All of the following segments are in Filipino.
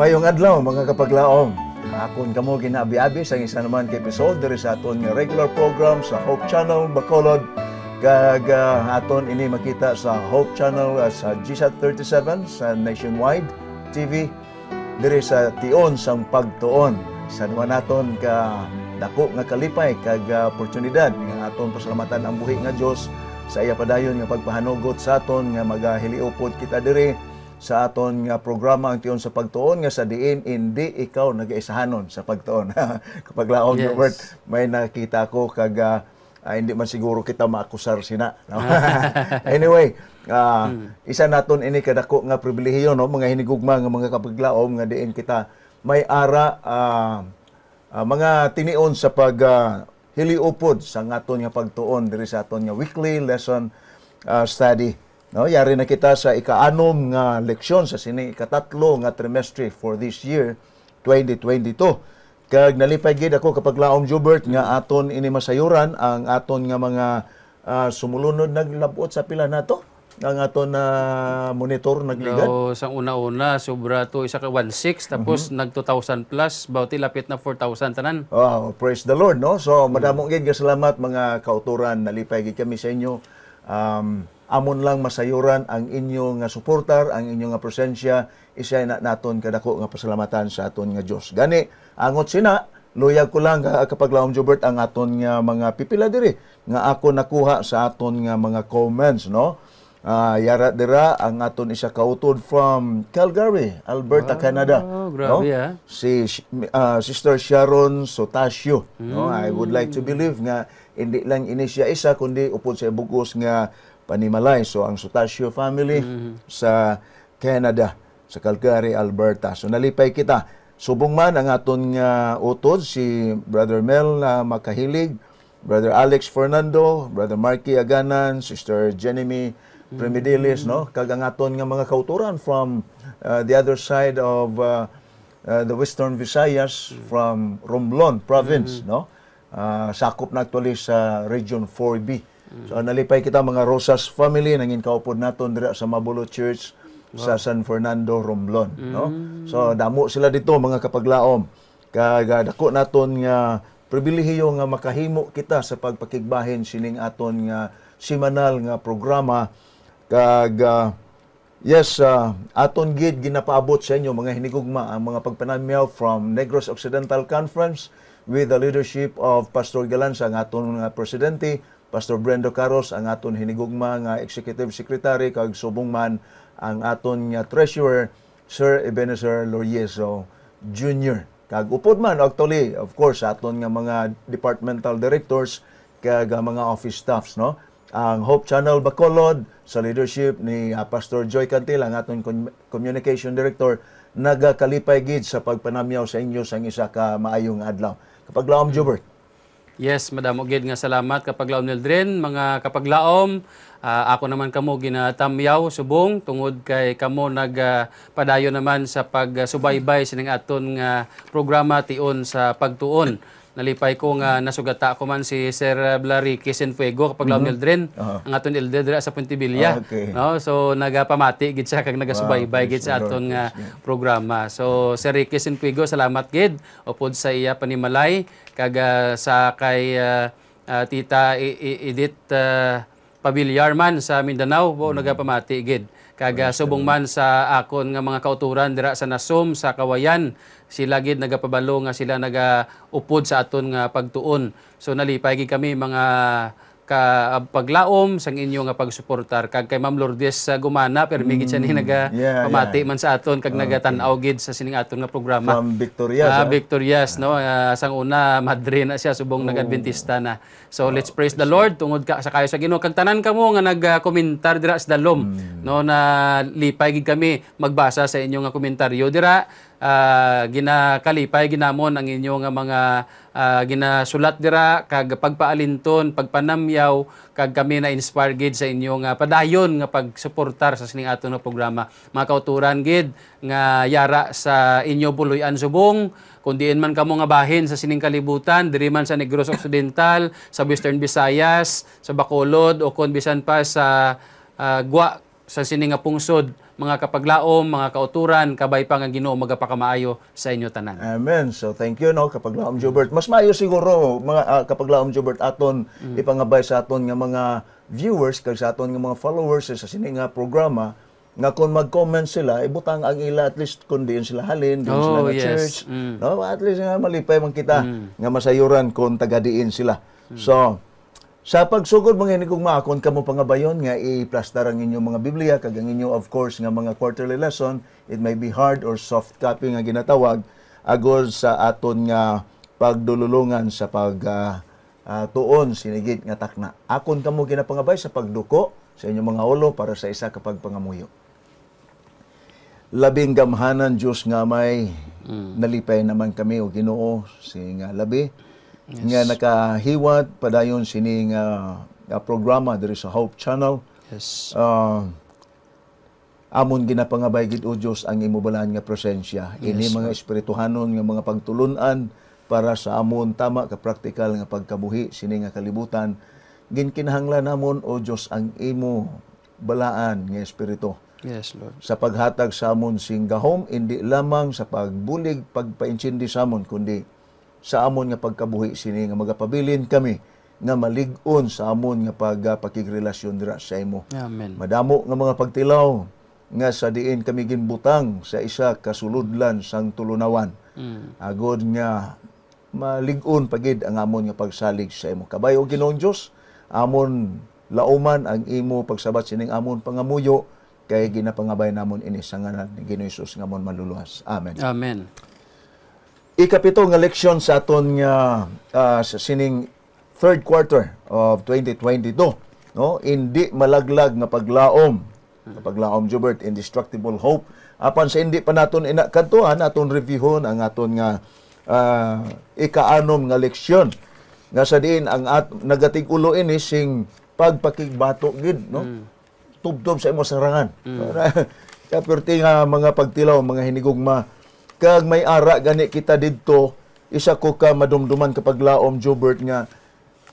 Mayong adlaw mga kapaglaom. Akon kamo ginaabi-abi sa isa naman kay episode diri sa aton nga regular program sa Hope Channel Bacolod kag uh, ah, aton ini makita sa Hope Channel uh, sa GSAT 37 sa nationwide TV diri sa tion sang pagtuon. Sa naman naton ka dako nga kalipay kag uh, oportunidad nga aton pasalamatan ang buhi nga Dios sa iya padayon nga pagpahanugot sa aton nga magahiliupod kita diri sa aton nga programa ang tiyon sa pagtuon nga sa diin hindi ikaw nag-iisahanon sa pagtuon. Kapag laon yes. Robert, may nakita ko kag uh, uh, hindi man siguro kita maakusar sina. No? anyway, uh, hmm. isa naton ini kadako nga pribilehiyo no mga hinigugma nga mga kapaglaom nga diin kita may ara uh, uh, mga tinion sa pag uh, hiliupod sa aton nga pagtuon diri sa aton nga weekly lesson uh, study No, yari na kita sa ikaanom nga leksyon sa sini ikatatlo nga trimestre for this year 2022. Kag nalipay gid ako kapag laom Jubert nga aton ini masayuran ang aton nga mga uh, sumulunod naglabot sa pila nato ang aton na uh, monitor nagligad? So, sa una-una, sobra to isa ka 1.6, mhm. tapos mm-hmm. nag-2,000 plus, bauti lapit na 4,000 tanan. Oh, praise the Lord, no? So, madamong mm-hmm. salamat mga kauturan, nalipay gid kami sa inyo. Um, amon lang masayuran ang inyo nga suportar, ang inyo nga presensya, isay na naton kadako nga pasalamatan sa aton nga Dios. Gani, angot sina, luyag ko lang kapag laom Jobert ang aton nga mga pipila diri nga ako nakuha sa aton nga mga comments, no? Uh, yara dira ang aton isa kautod from Calgary, Alberta, wow, Canada. grabe, no? ah. Si uh, Sister Sharon Sotasio. Mm. No? I would like to mm. believe nga hindi lang ini siya isa kundi upod sa bugos nga panimalay. So, ang Sotasio family mm-hmm. sa Canada, sa Calgary, Alberta. So, nalipay kita. Subong man ang aton nga uh, utod, si Brother Mel uh, Makahilig, Brother Alex Fernando, Brother Marky Aganan, Sister Jenny Primidilis, mm-hmm. no? Kag ang aton nga mga kauturan from uh, the other side of uh, uh, the Western Visayas mm-hmm. from Romblon province, mm-hmm. no? Uh, sakop na actually sa Region 4B. So analipay kita mga Rosas family nangin kaupod naton dira sa Mabulo Church wow. sa San Fernando Romblon, mm. no? So damo sila dito mga kapaglaom. Kag dako naton nga pribilehiyo nga makahimo kita sa pagpakigbahin sining aton nga simanal nga programa kag uh, Yes, uh, aton gid ginapaabot sa inyo mga hinigugma ang mga pagpanamiyaw from Negros Occidental Conference with the leadership of Pastor Galansa nga aton nga presidente Pastor Brendo Carros ang aton hinigugma nga Executive Secretary kag subong man ang aton nga Treasurer Sir Ebenezer Lorieso Jr. Kag upod man actually of course aton nga mga departmental directors kag mga office staffs no ang Hope Channel Bacolod sa leadership ni ah, Pastor Joy Cantil ang aton communication director nagakalipay gid sa pagpanamyaw sa inyo sa isa ka maayong adlaw kapag laom Jubert Yes, Madam Ogid, nga salamat kapaglaom Nildren, mga kapaglaom. Uh, ako naman kamo ginatamyaw subong tungod kay kamo nagpadayo uh, naman sa pagsubaybay sining aton nga programa tiun sa pagtuon nalipay ko nga nasugata ko man si Sir Blary Kisenfuego kapag mm-hmm. Eldren uh-huh. ang aton elder dira sa Puntibilla ah, okay. no so nagapamati gid siya kag nagasubaybay wow, gid sa aton nga ah, programa so Sir Ricky Fuego, salamat gid upod sa iya panimalay kag uh, sa kay uh, uh, tita Edith uh, Pabilyar man sa Mindanao bo mm-hmm. nagapamati gid kag subong man sa akon nga mga kauturan dira sa Nasum sa Kawayan sila gid nagapabalo nga sila nagaupod sa aton nga pagtuon. So nalipay gid kami mga ka paglaom sang inyo nga pagsuportar kag kay Ma'am Lourdes sa Gumana permi gid siya mm. ni naga yeah, pamati yeah. man sa aton kag okay. nagatan-aw gid sa sining aton nga programa from ah, Victorias uh, Victoria, Victorias no uh, sang una Madre na siya subong oh. nagadbentista na so oh, let's praise the Lord tungod ka sa kayo sa Ginoo kag tanan kamo nga nag nagkomentar dira sa dalom mm. no na lipay gid kami magbasa sa inyo nga komentaryo dira uh, ginakalipay ginamon ang inyong ah, mga uh, ginasulat dira kag pagpaalinton pagpanamyaw kag kami na inspire gid sa inyong uh, padayon nga pagsuportar sa sining ato nga programa mga kauturan gid nga yara sa inyo Buloyan Subong kung diin man kamo nga bahin sa sining kalibutan diri man sa Negros Occidental sa Western Visayas sa Bacolod o kon bisan pa sa uh, Gua sa sining nga pungsod mga kapaglaom, mga kauturan, kabay pa nga Ginoo magapakamaayo sa inyo tanan. Amen. So thank you no kapaglaom Jubert. Mas maayo siguro mga uh, kapaglaom Jubert aton mm. ipangabay sa aton nga mga viewers kag sa aton nga mga followers eh, sa sini nga programa nga kung mag-comment sila, ibutang ang ila at least kung diin sila halin, diin oh, sila yes. church. Mm. No, at least nga malipay man kita mm. nga masayuran kung taga diin sila. Mm. So, sa pagsugod mga hinikong maakon kamo pangabayon nga i-plaster ang inyong mga Biblia kag ang inyo of course nga mga quarterly lesson it may be hard or soft copy nga ginatawag agol sa aton nga pagdululungan sa pag uh, uh, tuon sinigit nga takna. Akon kamo ginapangabay sa pagduko sa inyong mga ulo para sa isa kapag pangamuyo. Labing gamhanan Dios nga may hmm. nalipay naman kami o Ginoo sing labi yes. nga nakahiwat padayon sining uh, programa diri sa Hope Channel. Yes. Uh, amon ginapangabay gid o Dios ang imubalan nga presensya yes, ini mga espirituhanon nga mga pagtulunan para sa amon tama ka praktikal nga pagkabuhi sini nga kalibutan ginkinahanglan namon o Dios ang imo balaan nga espiritu Yes, Lord. Sa paghatag sa amon sing gahom, indi lamang sa pagbulig, pagpainchindi sa amon, kundi sa amon nga pagkabuhi sini nga magapabilin kami nga malig-on sa amon nga pagpakigrelasyon ah, dira sa imo. Amen. Madamo nga mga pagtilaw nga sa diin kami ginbutang sa isa kasuludlan sang tulunawan. Mm. Agod nga malig-on pagid ang amon nga pagsalig sa imo. Kabay og Ginoong Dios amon lauman ang imo pagsabat sining amon pangamuyo kay ginapangabay namon ini sa sanganan ni Ginoo Hesus nga amon maluluwas. Amen. Amen. Ikapito nga leksyon sa aton nga uh, ah, sa sining third quarter of 2022, no? Hindi malaglag nga paglaom, nga paglaom Jubert indestructible hope. Apan sa hindi pa naton ina kantuan aton reviewon ang aton nga uh, ikaanom nga leksyon. Nga sa diin ang at, nagatig ulo ini sing pagpakigbato gid, no? Mm. Tubdob sa imo sarangan. Mm. Kaperti nga mga pagtilaw, mga hinigugma kag may ara gani kita didto isa ko ka madumduman kapag laom Jobert nga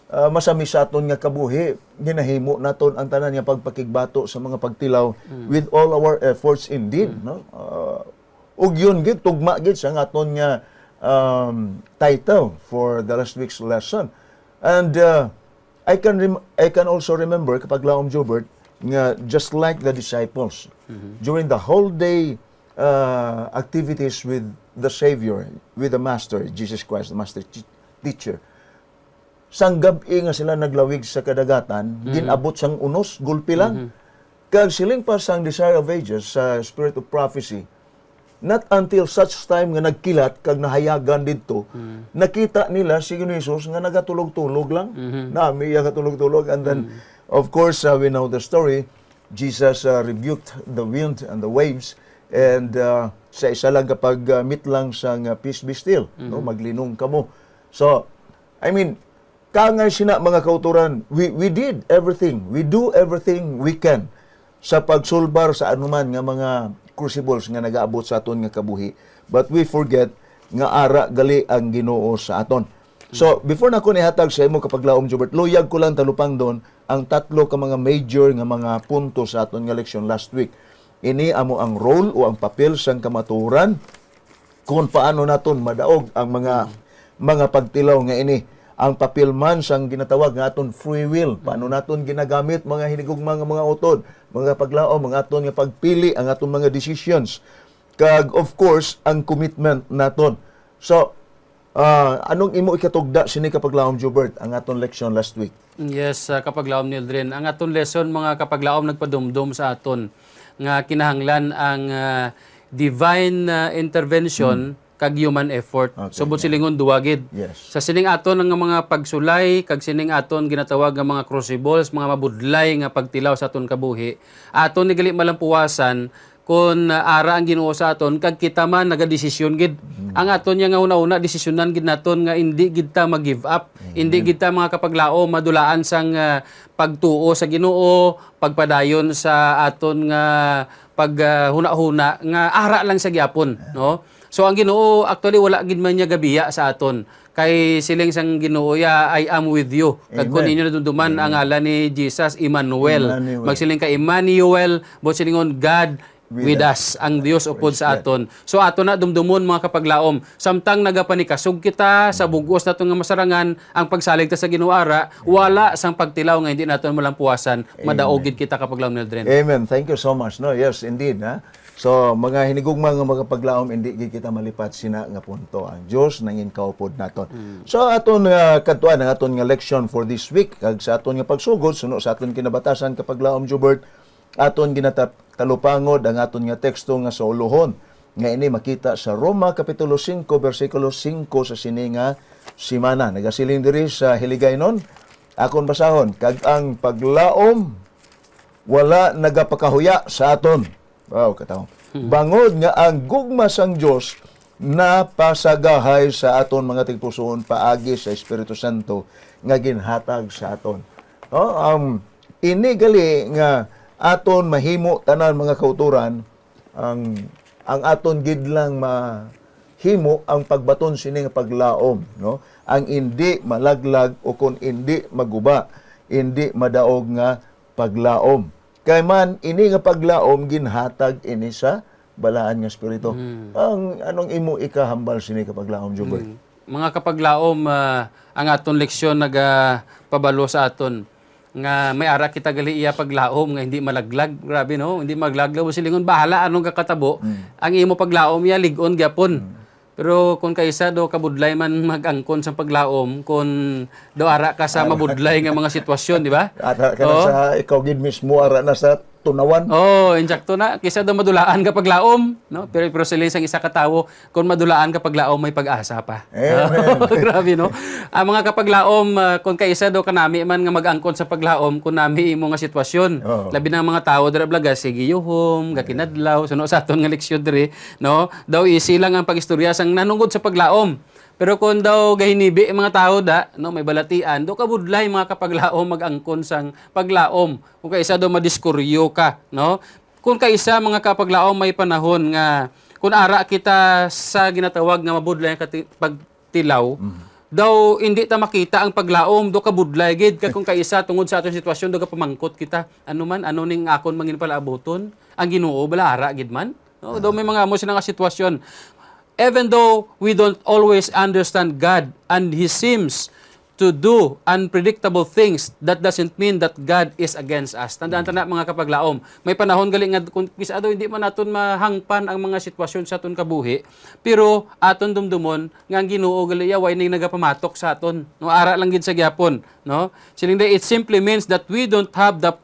uh, masami sa aton nga kabuhi ginahimo naton ang tanan nga pagpakigbato sa mga pagtilaw mm. with all our efforts indeed mm. no uh, ug yun gid tugma gid sa aton nga um, title for the last week's lesson and uh, I can rem- I can also remember kapag laom Jobert nga just like the disciples mm-hmm. during the whole day uh, activities with the Savior, with the Master, Jesus Christ, the Master Teacher. Sanggab i nga sila naglawig sa kadagatan, mm-hmm. ginabot sang unos, gulpi lang. Mm-hmm. Kag siling pa sang Desire of Ages sa uh, Spirit of Prophecy, not until such time nga nagkilat kag nahayagan didto, mm-hmm. nakita nila si Jesus nga nagatulog-tulog lang. Mm-hmm. Nami iya katulog-tulog and then mm-hmm. of course uh, we know the story. Jesus uh, rebuked the wind and the waves And uh, sa isa lang kapag uh, meet lang sa uh, peace be still, mm-hmm. no, maglinong kamo So, I mean, kangay sina mga kauturan, we, we did everything, we do everything we can sa pagsulbar sa anuman nga mga crucibles nga nagaabot sa aton nga kabuhi. But we forget nga ara gali ang Ginoo sa aton. So, mm-hmm. before na ko nihatag sa imo kapag laom Jobert, luyag ko lang talupang doon ang tatlo ka mga major nga mga punto sa aton nga leksyon last week ini amo ang role o ang papel sang kamaturan kung paano naton madaog ang mga mga pagtilaw nga ini ang papel man sang ginatawag nga aton free will paano naton ginagamit mga hinigog mga mga utod mga paglao mga aton nga pagpili ang aton mga decisions kag of course ang commitment naton so Uh, anong imo ikatugda sini kapaglaom Jubert ang aton lesson last week? Yes, uh, kapaglaom Nildrin. Ang aton lesson mga kapaglaom nagpadumdum sa aton nga kinahanglan ang uh, divine uh, intervention hmm kag human effort. Okay, Subot silingon duwagid. Yes. Sa sining aton ang mga pagsulay, kag sining aton ginatawag nga mga crucibles, mga mabudlay nga pagtilaw sa aton kabuhi, aton ni gali malampuwasan kung ah, ara ang Ginoo sa aton kag kita man nagadesisyon gid mm. ang aton niya nga una-una desisyonan gid naton nga indi gid ta mag-give up Amen. indi gid ta mga kapaglao madulaan sang uh, pagtuo sa Ginoo pagpadayon sa aton nga paghuna-huna uh, nga ara lang sa giyapon. yeah. no so ang Ginoo actually wala gid man niya gabiya sa aton kay siling sang Ginoo ya I am with you. Kag kun inyo nadunduman ang ala ni Jesus Emmanuel. Emmanuel. Magsiling ka Emmanuel, but silingon God with us ang Dios upod sa aton. So ato na dumdumon mga kapaglaom. Samtang nagapanikasog kita sa bugos nato nga masarangan ang pagsalig ta sa Ginuara, wala sang pagtilaw nga hindi nato malampuasan. Madaogid kita kapaglaom ni Dren. Amen. Thank you so much. No, yes indeed ha. So mga hinigugma nga mga kapaglaom indi gid kita malipat sina nga punto ang Dios nangin kaupod naton. Hmm. So aton uh, ah, kadtuan ang aton nga leksyon for this week kag sa aton nga pagsugod suno sa aton kinabatasan kapaglaom Jubert Aton ginatalupangod ang aton nga teksto nga sa ulohon nga ini makita sa Roma kapitulo 5 bersikulo 5 sa sininga simana. Nagasiling diri sa Hiligaynon. Akon basahon kag ang paglaom wala nagapakahuya sa aton. Wow, kataw. Hmm. Bangod nga ang gugma sang Dios na pasagahay sa aton mga tigpusoon paagi sa Espiritu Santo nga ginhatag sa aton. No, oh, um ini gali nga aton mahimo tanan mga kauturan ang ang aton gid lang mahimo ang pagbaton sining paglaom no ang indi malaglag o kung indi maguba indi madaog nga paglaom kay man ini nga paglaom ginhatag ini sa balaan nga espiritu mm. ang anong imo ikahambal sini ka paglaom mm. mga kapaglaom uh, ang aton leksyon nagpabalo uh, sa aton nga may ara kita gali iya paglaom nga hindi malaglag grabe no hindi maglaglag mo silingon bahala anong kakatabo mm. ang imo paglaom ya ligon gapon mm. pero kung kaisa do kabudlay man magangkon sa paglaom kung do ara ka sa mabudlay nga mga sitwasyon di ba ara ka na sa ikaw gid mismo ara na sa tunawan. Oo, oh, insakto na. Kisa daw madulaan kapag laom. No? Pero, pero sila isang isa katawo, kung madulaan kapag laom, may pag-asa pa. Eh, ah, amen. Grabe, no? Ang ah, mga kapag laom, uh, kung kaisa daw kanami man nga mag-angkon sa paglaom, kung nami imo nga sitwasyon. Oh. Labi na mga tao, dara blaga, sige yuhom, eh. gakinadlaw, suno sa aton nga leksyon diri, no? Daw isi lang ang pagistorya sang nanungod sa paglaom. Pero kung daw gahinibi mga tao da, no, may balatian, do kabudlay mga kapaglaom magangkon sang paglaom. Kung kaisa do madiskuryo ka, no? Kung kaisa mga kapaglaom may panahon nga kung ara kita sa ginatawag nga mabudlay ang pagtilaw, mm. daw hindi ta makita ang paglaom do kabudlay gid ka kung kaisa tungod sa atong sitwasyon do pamangkot kita ano man ano ning akon mangin pala abuton ang Ginoo bala ara gid man no, daw may mga mo sila nga sitwasyon even though we don't always understand God and He seems to do unpredictable things, that doesn't mean that God is against us. Tandaan ta mga kapaglaom. May panahon galing nga kung kisado hindi man aton mahangpan ang mga sitwasyon sa aton kabuhi, pero aton dumdumon nga ang Ginoo gali yaway ning nagapamatok sa aton. No ara lang gid sa gyapon, no? Sining it simply means that we don't have the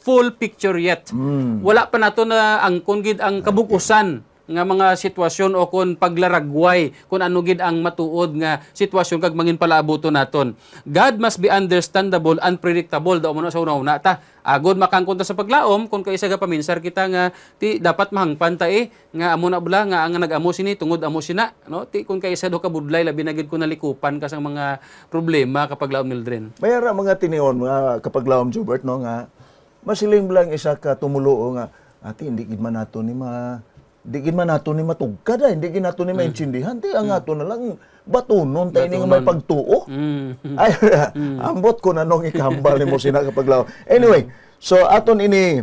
full picture yet. Mm. Wala pa nato na angkon gid ang kabukusan nga mga sitwasyon o kung paglaragway kung ano gid ang matuod nga sitwasyon kag mangin palaabuto naton God must be understandable and predictable daw mo sa una-una ta agod makangkon sa paglaom kung kay isa ka paminsar kita nga ti dapat mahangpan ta eh nga amo na bula nga ang nagamo sini tungod amo sina no ti kun kay isa do ka budlay labi na gid ko nalikupan ka sa mga problema kapag laom nildren Mayara mga tinion mga kapag laom Jobert no nga masiling lang isa ka tumulo nga ati hindi gid man nato ni ma di gid man nato ni matugkad ay, ah. di gid nato ni mm. maintindihan, di ang ato na lang batunon tayo nga may pagtuo. Mm. Ay, mm. ambot ko na nung ikambal ni mo sina kapag Anyway, so aton ini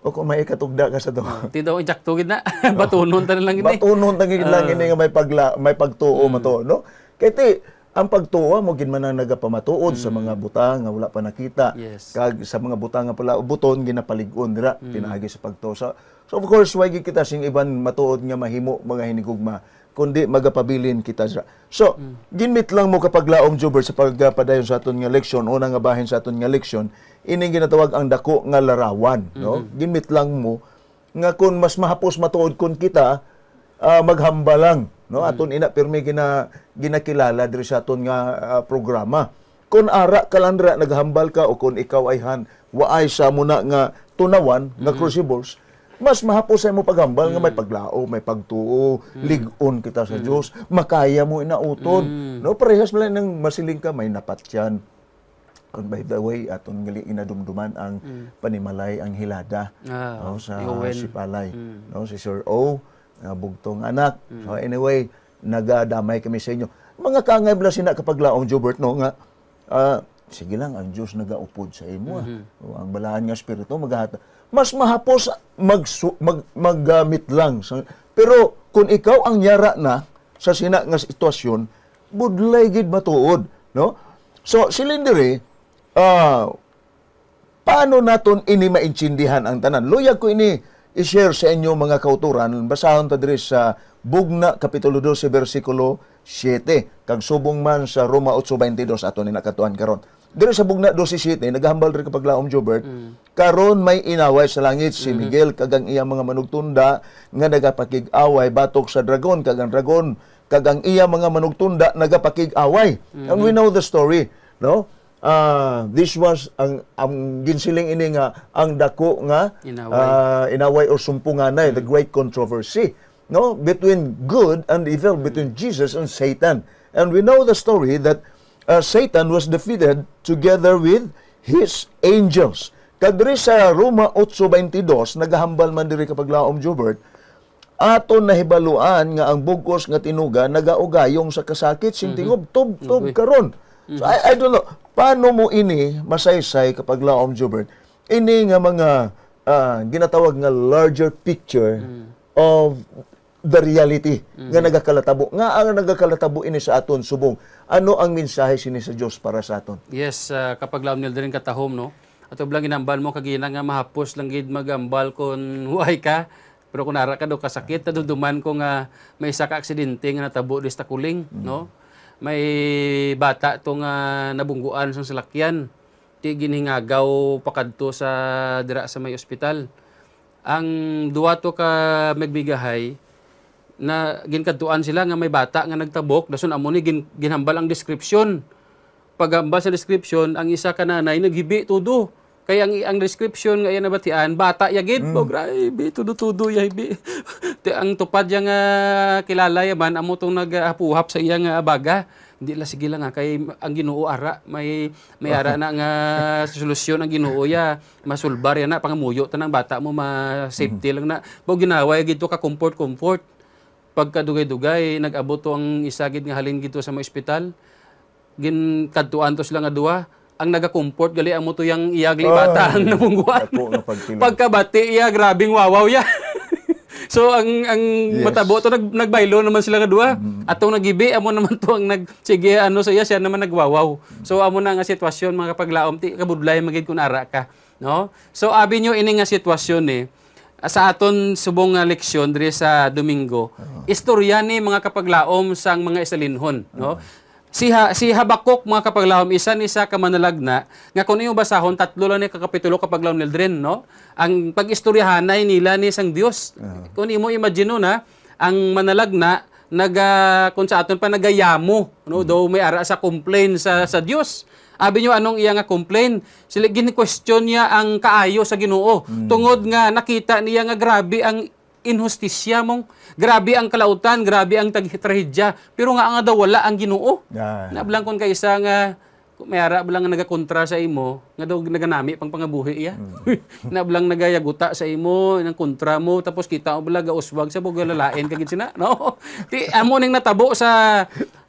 o kung may ikatugda ka sa to. Ah, Tito ko ijakto gid na. batunon ta na lang ini. Batunon ta gid lang ah. ini nga may pagla may pagtuo mm. mato, no? Kay ti ang pagtuwa mo gid man ang nagapamatuod mm. sa mga buta nga wala pa nakita. Yes. Kag sa mga buta nga pala buton ginapalig-on dira mm. pinaagi sa pagtuo sa So of course, why kita sing iban matuod nga mahimo mga hinigugma kundi magapabilin kita sa. So, mm. ginmit lang mo kapag laong juber sa pagpadayon sa aton nga leksyon, una nga bahin sa aton nga leksyon, ining ginatawag ang dako nga larawan, mm-hmm. no? Mhm. Ginmit lang mo nga kun mas mahapos matuod kun kita, uh, maghamba lang, no? Mm. Aton ina pirmi gina ginakilala diri sa aton nga uh, programa. Kun ara kalandra naghambal ka o kun ikaw ay han waay sa muna nga tunawan mm-hmm. nga mhm. crucibles, mas mahapo mo paghambal mm. nga may hmm. paglao, may pagtuo, mm. ligon kita sa mm. Dios, makaya mo inauton. Mm. No parehas man nang masiling ka may napatyan. And by the way, aton ngali inadumduman ang mm. panimalay ang hilada ah, no, sa Iwen. Palay. Mm. No, si Sir O, uh, bugtong anak. Mm. So anyway, nagadamay kami sa inyo. Mga kangay bla sina kapag laong Jobert no nga uh, sige lang ang Dios nagaupod sa imo. Mm-hmm. Ah. Hmm. O, ang balaan nga spirito maghata mas mahapos magsu, mag, maggamit lang. Pero kung ikaw ang yara na sa sina nga sitwasyon, budlay gid matuod, no? So silindere uh, ah, paano naton ini maintindihan ang tanan? Luyag ko ini i-share sa inyo mga kauturan. Basahon ta diri sa Bugna Kapitulo 12 bersikulo 7 kag subong man sa Roma 8:22 ato ni nakatuan karon. Dito sa bugna 12 City, naghambal rin kapag laom Jobert, mm. karon may inaway sa langit si mm-hmm. Miguel kagang iya mga manugtunda nga nagapakig-away batok sa dragon kagang dragon kagang iya mga manugtunda nagapakig-away. Mm. And we mm-hmm. know the story, no? Uh, this was ang ang ginsiling ini nga ang dako nga inaway, uh, inaway or sumpunganay, mm. the great controversy, no? Between good and evil, mm. between Jesus and Satan. And we know the story that uh, Satan was defeated together with his angels. Kadri sa Roma 8.22, nagahambal man diri kapag laom Jobert, aton nahibaluan nga ang bugos nga tinuga nagaugayong sa kasakit sing mhm. tingob tub-tub karon. So mhm. I, I don't know paano mo ini masaysay kapag laom Jobert. Ini nga mga uh, ginatawag nga larger picture mm. of the reality mm-hmm. nga nagakalatabo nga ang nagakalatabo ini sa aton subong ano ang mensahe sini sa Dios para sa aton yes uh, kapag lawnil din katahom no ato blang ginambal mo kagina nga mahapos lang gid magambal kon huay ka pero kung nara ka do kasakit naduduman ko nga may isa ka aksidente nga natabo di ta kuling mm-hmm. no may bata tong uh, nabungguan sa salakyan ti ginhingagaw pakadto sa dira sa may ospital ang duwa to ka magbigahay na ginkadtuan sila nga may bata nga nagtabok dason amo ni gin, ginhambal ang description paghambal sa description ang isa ka nanay naghibi tudo kay ang ang description nga iya nabatian bata ya gid mm. Oh, grabe tudo tudo ya hibi ang tupad ya nga kilala ya man amo tong nagapuhap sa iya nga abaga di la sige lang ha, kay ang Ginoo ara may may ara na nga solusyon ang Ginoo ya masulbar ya na pangamuyo tanang bata mo ma safety mm-hmm. lang na bo ginawa ya gid ka comfort comfort pagkadugay-dugay, nag-abot to ang isagid nga halin gito sa mga ospital, gin kadtuan to sila nga duwa, ang nagakumport gali ang to yang iyagli bata ang namungguan. Pagkabati iya grabing wawaw ya. so ang ang yes. matabo to nag nagbaylo naman sila nga duha Mm-hmm. Atong nagibi amo naman to ang nag sige ano sa iya siya naman nagwawaw. So amo na nga sitwasyon mga kapaglaom ti kabudlay magid kun ara ka, no? So abi nyo ini nga sitwasyon ni eh, sa aton subong nga leksyon diri sa Domingo, uh-huh. istorya ni mga kapaglaom sang mga isalinhon, no? Uh-huh. Si, ha, si Habakuk, mga kapaglaom isa ni sa kamanalagna, nga kun iyong basahon, tatlo lang ni kakapitulo kapaglahom ni Eldrin, no? Ang pag-istoryahanay nila ni sang Dios. Uh-huh. Kung mo imagine na, ang manalagna, naga, kun sa aton pa, nagayamo, no? Mm-hmm. Daw may ara sa complain sa, sa Dios Abi nyo anong iya nga complain. Sila gini-question niya ang kaayo sa Ginoo. Mm. Tungod nga nakita niya nga grabe ang inhustisya mong grabe ang kalautan, grabe ang tragedya. pero nga nga daw wala ang Ginoo. Yeah. Nablang kon kay isa nga mayara blang nga nagakontra sa imo, nga daw naganami pang pangabuhi iya. Mm. nablang nagayaguta sa imo nang kontra mo tapos kita mo bala gauswag sa buga lalain kagid sina. No. Ti amo ning natabo sa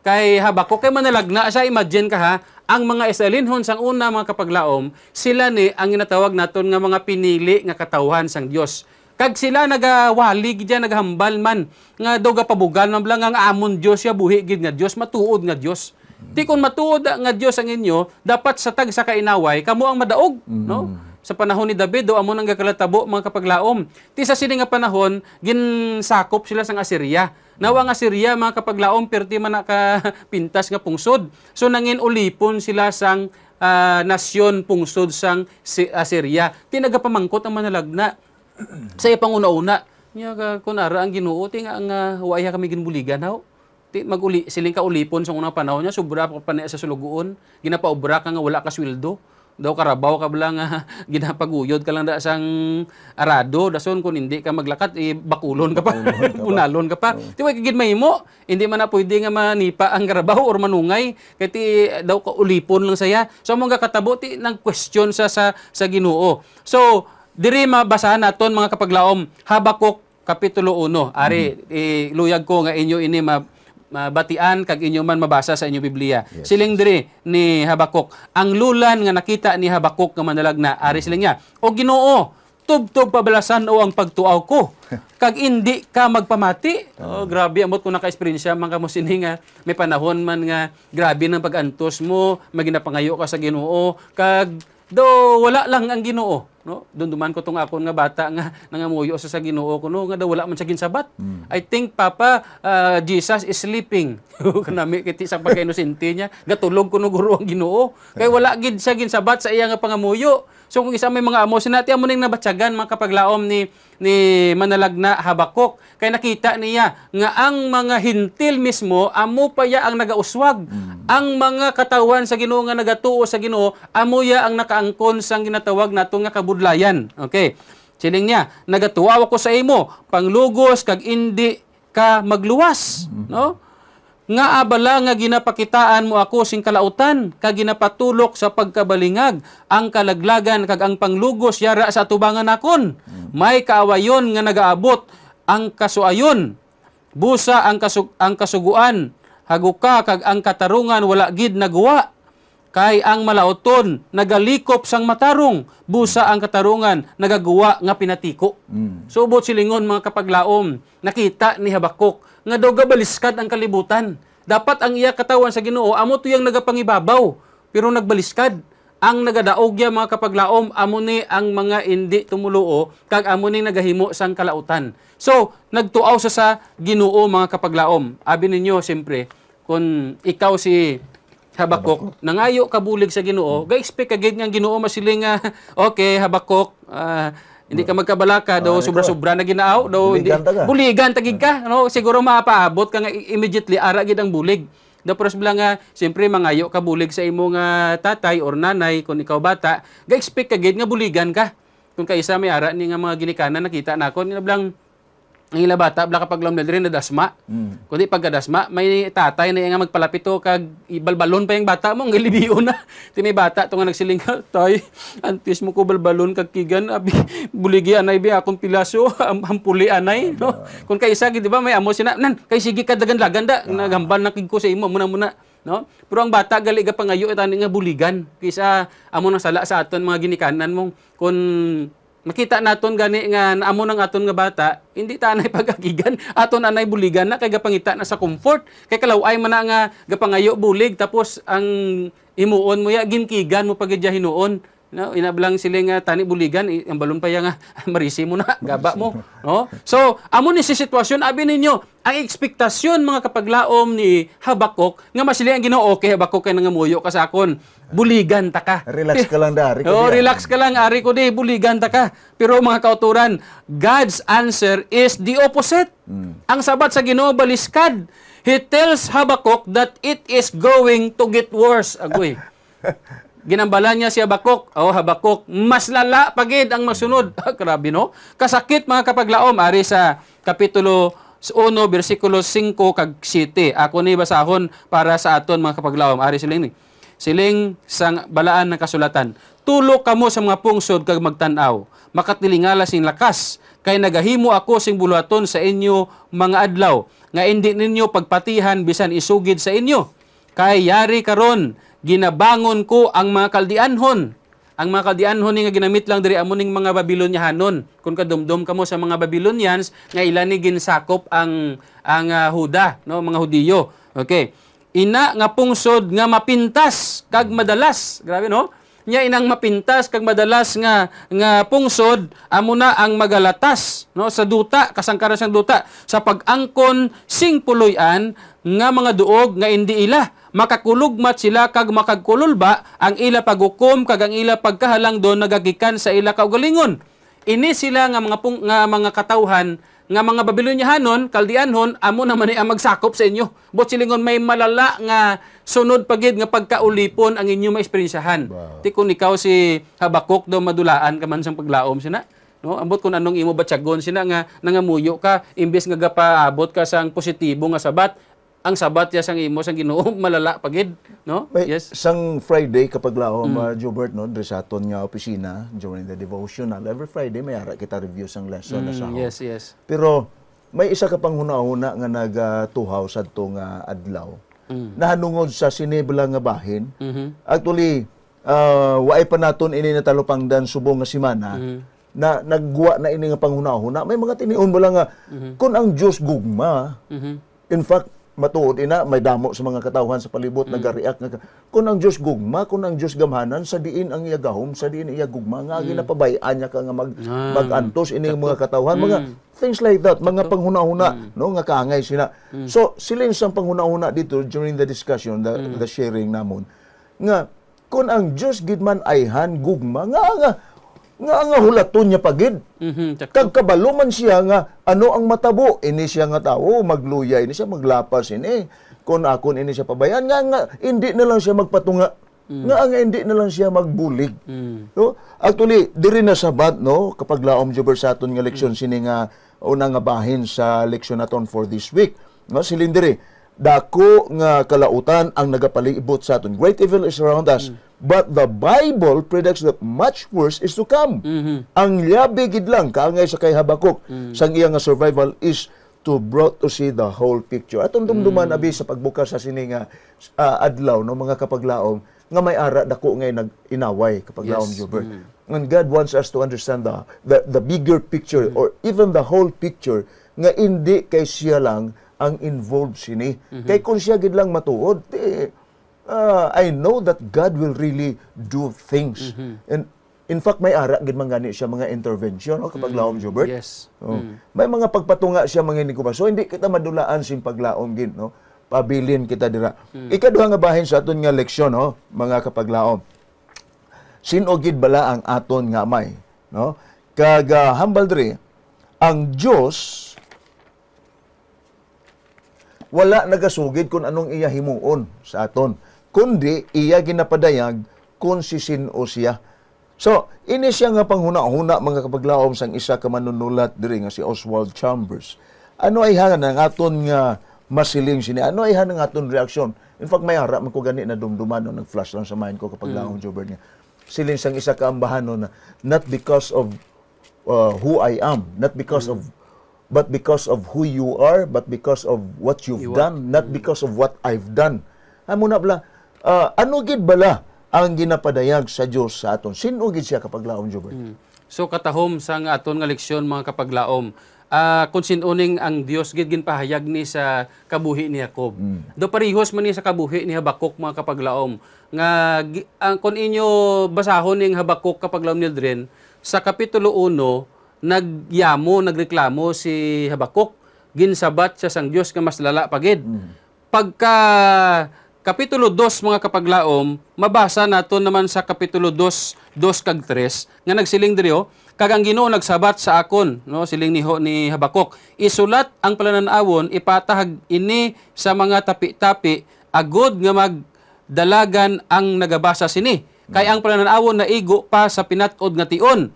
kay Habakuk kay manalagna sa imagine ka ha, ang mga Israelinhon sang una mga kapaglaom, sila ni ang ginatawag naton nga mga pinili nga katawhan sang Dios. Kag sila nagawali gid naghambal man nga daw gapabugal man lang ang amon Dios ya buhi gid nga Dios matuod nga Dios. Di kun matuod nga Dios ang inyo, dapat sa tag sa kainaway kamo ang madaog, mm. no? Sa panahon ni David, do amo nang gakalatabo mga kapaglaom. Ti sa sini nga panahon, ginsakop sila sang Assyria Nawa nga Syria mga kapaglaom perti man nakapintas nga pungsod. So nangin ulipon sila sang uh, nasyon pungsod sang si Assyria. Ah, Tinagapamangkot ang manalagna. sa ipanguna-una, niya ka kunara ang Ginoo ti nga ang uh, waya kami ginbuligan haw. Ti maguli siling ka ulipon sa unang panahon nya sobra pa pa sa sulugoon, ginapaobra ka nga wala ka sweldo daw karabaw ka lang nga ah, ginapaguyod ka lang da sang arado dason kun hindi ka maglakat eh, bakulon ka pa bunalon ka pa oh. ti way gid mahimo hindi man na pwede nga manipa ang karabaw or manungay kay ti eh, daw ka ulipon lang saya so mong katabo ti nang question sa sa, sa Ginoo so diri mabasahan naton mga kapaglaom Habakuk kapitulo 1 ari mm-hmm. eh, luyag ko nga inyo ini ma batian kag inyo man mabasa sa inyo Biblia. Yes. Siling diri ni Habakuk, ang lulan nga nakita ni Habakuk nga manalagna ari mm. siling niya, o Ginoo, tubtob pabalasan o ang pagtuaw ko. Kag indi ka magpamati. Ah. Oh, grabe amot ko naka-experience man kamo sini nga may panahon man nga grabe nang pagantos mo, maginapangayo ka sa Ginoo kag do wala lang ang Ginoo no doon duman ko tong ako nga bata nga nangamuyo sa sa Ginoo kuno nga daw wala man siya ginsabat mm. i think papa uh, Jesus is sleeping kanami kiti sa pagkainosente niya gatulog kuno no guro ang Ginoo kay wala gid siya ginsabat sa iya nga pangamuyo So kung isa may mga amo, sinati amo ning nabatyagan mga kapaglaom ni ni manalagna Habakuk. Kay nakita niya nga ang mga hintil mismo amo pa ya ang nagauswag. Mm. Ang mga katawan sa Ginoo nga nagatuo sa Ginoo amo ya ang nakaangkon sang ginatawag nato nga kabudlayan. Okay. Siling niya, nagatuwa ko sa imo, panglugos kag indi ka magluwas, hmm. no? nga abala nga ginapakitaan mo ako sing kalautan kag ginapatulok sa pagkabalingag ang kalaglagan kag ang panglugos yara sa tubangan nakon may kaawayon nga nagaabot ang kasuayon busa ang kasug ang kasuguan haguka kag ang katarungan wala gid nagawa kay ang malauton nagalikop sang matarong busa ang katarungan nagaguwa nga pinatiko mm. subot silingon mga kapaglaom nakita ni Habakuk nga daw gabaliskad ang kalibutan. Dapat ang iya katawan sa Ginoo amo tuyang nagapangibabaw pero nagbaliskad. Ang nagadaog ya mga kapaglaom amo ni ang mga indi tumuluo kag amo ni nagahimo sang kalautan. So nagtuaw sa sa Ginoo mga kapaglaom. Abi ninyo siyempre kung ikaw si Habakuk, Habakuk. nangayo kabulig sa Ginoo, ga-expect ka gid Ginoo masiling uh, okay Habakuk uh, hindi ka magkabalaka daw ah, sobra-sobra na ginaaw daw hindi buligan tagig ka ah. no siguro mapaabot ka nga immediately ara gid ang bulig. Da pros bilang nga siyempre mangayo ka bulig sa imo nga ah, tatay or nanay kun ikaw bata, ga expect ka gid nga buligan ka. Kung kaisa may ara ni nga mga ginikanan nakita ko na bilang ang ila bata bla kapag lamlad rin nadasma mm. kundi pagkadasma may tatay na nga magpalapit to oh, kag ibalbalon pa yung bata mo ang gilibiyo na ti may bata to nga nagsiling ah, tay antes mo ko balbalon kag kigan abi ah, buligi anay bi akong pilaso am, ampuli anay no kun kay isa di ba may amo sina nan kay sige ka dagan laganda yeah. nagambal na kig ko sa imo muna muna no pero ang bata gali ka pangayo itani eh, nga buligan kaysa amo nang sala sa aton mga ginikanan mong kun makita naton gani nga naamo ng aton nga bata hindi ta anay pagagigan aton anay buligan na kay gapangita na sa comfort kay kalaway man nga gapangayo bulig tapos ang imuon mo ya ginkigan mo pagadya hinuon no inablang sila nga tani buligan ang balon pa ya nga marisi mo na gaba mo no so amo ni si sitwasyon abi ninyo ang ekspektasyon mga kapaglaom ni Habakuk nga masili ang Ginoo kay Habakuk kay nangamuyo kasakon buligan ta ka. Relax ka lang da, Ari ko. Oh, relax ka lang, Ari ko di, buligan ta ka. Pero mga kauturan, God's answer is the opposite. Hmm. Ang sabat sa Ginoo baliskad. He tells Habakkuk that it is going to get worse. Agoy. Ginambalan niya si Habakkuk. oh, Habakkuk, mas lala pagid ang masunod. Ah, grabe no? Kasakit mga kapaglaom. Ari sa Kapitulo 1, bersikulo 5 kag 7. Ako ni basahon para sa aton mga kapaglaom. Ari sila ni siling sang balaan ng kasulatan. Tulo kamo sa mga pungsod kag magtan-aw. Makatilingala sing lakas kay nagahimo ako sing buluhaton sa inyo mga adlaw nga indi ninyo pagpatihan bisan isugid sa inyo. Kay yari karon ginabangon ko ang mga kaldianhon. Ang mga kaldianhon nga ginamit lang diri amo ning mga Babilonyahanon. Kung kadumdum kamo sa mga Babylonians nga ilan ni ginsakop ang ang uh, Huda, no, mga Hudiyo. Okay ina nga pungsod nga mapintas kag madalas grabe no nya inang mapintas kag madalas nga nga pungsod amo na ang magalatas no sa duta kasangkaran sang duta sa pagangkon sing puloy-an nga mga duog nga indi ila makakulugmat sila kag makagkululba ang ila pagukom kag ang ila pagkahalang do nagagikan sa ila kaugalingon ini sila nga mga pung, nga mga katawhan nga mga Babylonianon, Kaldianhon, amo naman ay magsakop sa inyo. But silingon may malala nga sunod pagid nga pagkaulipon ang inyo maesperyensahan. Wow. Ti kun ikaw si Habakuk do madulaan ka man sang paglaom sina. No, ambot kun anong imo batyagon sina nga nangamuyo ka imbes nga gapaabot ka sang positibo nga sabat, ang sabat ya sang imo sang Ginoo malala pagid no May, yes sang Friday kapag lao mm. ma Jobert no diri sa aton nga opisina during the devotional every Friday may ara kita review sang lesson mm, na sa Yes yes pero may isa ka pang huna-huna nga nagatuhaw sa to nga adlaw mm. nahanungod sa sinibla nga bahin mm-hmm. actually uh, waay pa naton ini natalupangdan subong nga semana mm-hmm na nagguwa na ini nga panghunahuna may mga tinion mo lang nga mm-hmm. kun ang Dios gugma mm-hmm. in fact matuod ina, may damo sa mga katawhan sa palibot, mm. nag-react. Nag ang Diyos gugma, kun ang Diyos gamhanan, sa diin ang iyagahom, sa diin iya gugma, nga mm. ginapabayaan niya ka nga mag, ah. mag-antos, ini mga katawhan, mm. mga things like that, mga panghunahuna mm. no, nga kaangay sila. Mm. So, silin sa panghunahuna dito during the discussion, the, mm. the sharing namon, nga, kun ang Diyos gidman han gugma, nga nga, nga nga hulaton niya pagid. Mm-hmm. Kagkabalo siya nga ano ang matabo ini siya nga tao magluya ini siya maglapas ini kon akon ini siya pabayan nga nga hindi na lang siya magpatunga mm. nga ang hindi na lang siya magbulig. Mm. No? Actually diri na sabat no kapag laom jubber sa aton nga leksyon mm. sini nga una nga bahin sa leksyon naton for this week. No silindiri dako nga kalautan ang nagapalibot sa aton. Great evil is around us. Mm But the Bible predicts that much worse is to come. Mm-hmm. Ang labi gid lang kaangay sa kay Habakuk mm-hmm. sang iya nga survival is to brought to see the whole picture. Atong dumduman mm-hmm. abi sa pagbukas sa sininga uh, ah, adlaw ng no, mga kapaglaom nga may ara dako ngay nag-inaway kapaglaom yes. Jubert. Mm-hmm. And God wants us to understand the the, the bigger picture mm-hmm. or even the whole picture nga hindi kay siya lang ang involved sini. Mm-hmm. Kay kung siya gid lang matuod, eh, uh, I know that God will really do things. Mm-hmm. And in fact, may ara gid mangani siya mga intervention o kapag mm laom Jobert. Yes. Oh. mm May mga pagpatunga siya mga inikuba. So hindi kita madulaan sin paglaom gin, no? Pabilin kita dira. Mm-hmm. Ikaduha nga bahin sa aton nga leksyon, no? Mga kapaglaom. Sinogid bala ang aton nga may, no? Kag uh, humble diri, ang Dios wala nagasugid kung anong iya himuon sa aton kundi iya ginapadayag kun si sisino siya. So, ini siya nga panghuna-huna mga kapaglaom sang isa ka manunulat diri nga si Oswald Chambers. Ano ay hana nga aton nga masiling sini? Ano ay hana nga aton reaksyon? In fact, may harap man ko gani na dumduman no, nag-flash lang sa mind ko kapag mm. Jobber niya. Siling sang isa ka ambahan no, na not because of uh, who I am, not because mm. of but because of who you are, but because of what you've you done, are. not mm. because of what I've done. Amo na bla, uh, ano gid bala ang ginapadayag sa Dios sa aton? Sino gid siya kapaglaom Jubert? Mm. So katahom sang aton nga leksyon mga kapaglaom, uh, kung sinuning ang Dios gid ginpahayag ni sa kabuhi ni Jacob. Mm. Do parehos man ni sa kabuhi ni Habakuk mga kapaglaom nga ang kun inyo basahon ning Habakuk kapaglaom ni Dren sa kapitulo 1 nagyamo nagreklamo si Habakuk ginsabat siya sang Dios nga mas lala pagid. Mm. Pagka Kapitulo 2 mga kapaglaom, mabasa nato naman sa Kapitulo 2, 2 kag 3 nga nagsiling diriyo, kag ang Ginoo nagsabat sa akon, no, siling niho ni Habakuk, isulat ang palananawon ipatahag ini sa mga tapi-tapi agod nga magdalagan ang nagabasa sini. Kay ang palananawon na igo pa sa pinatud nga tion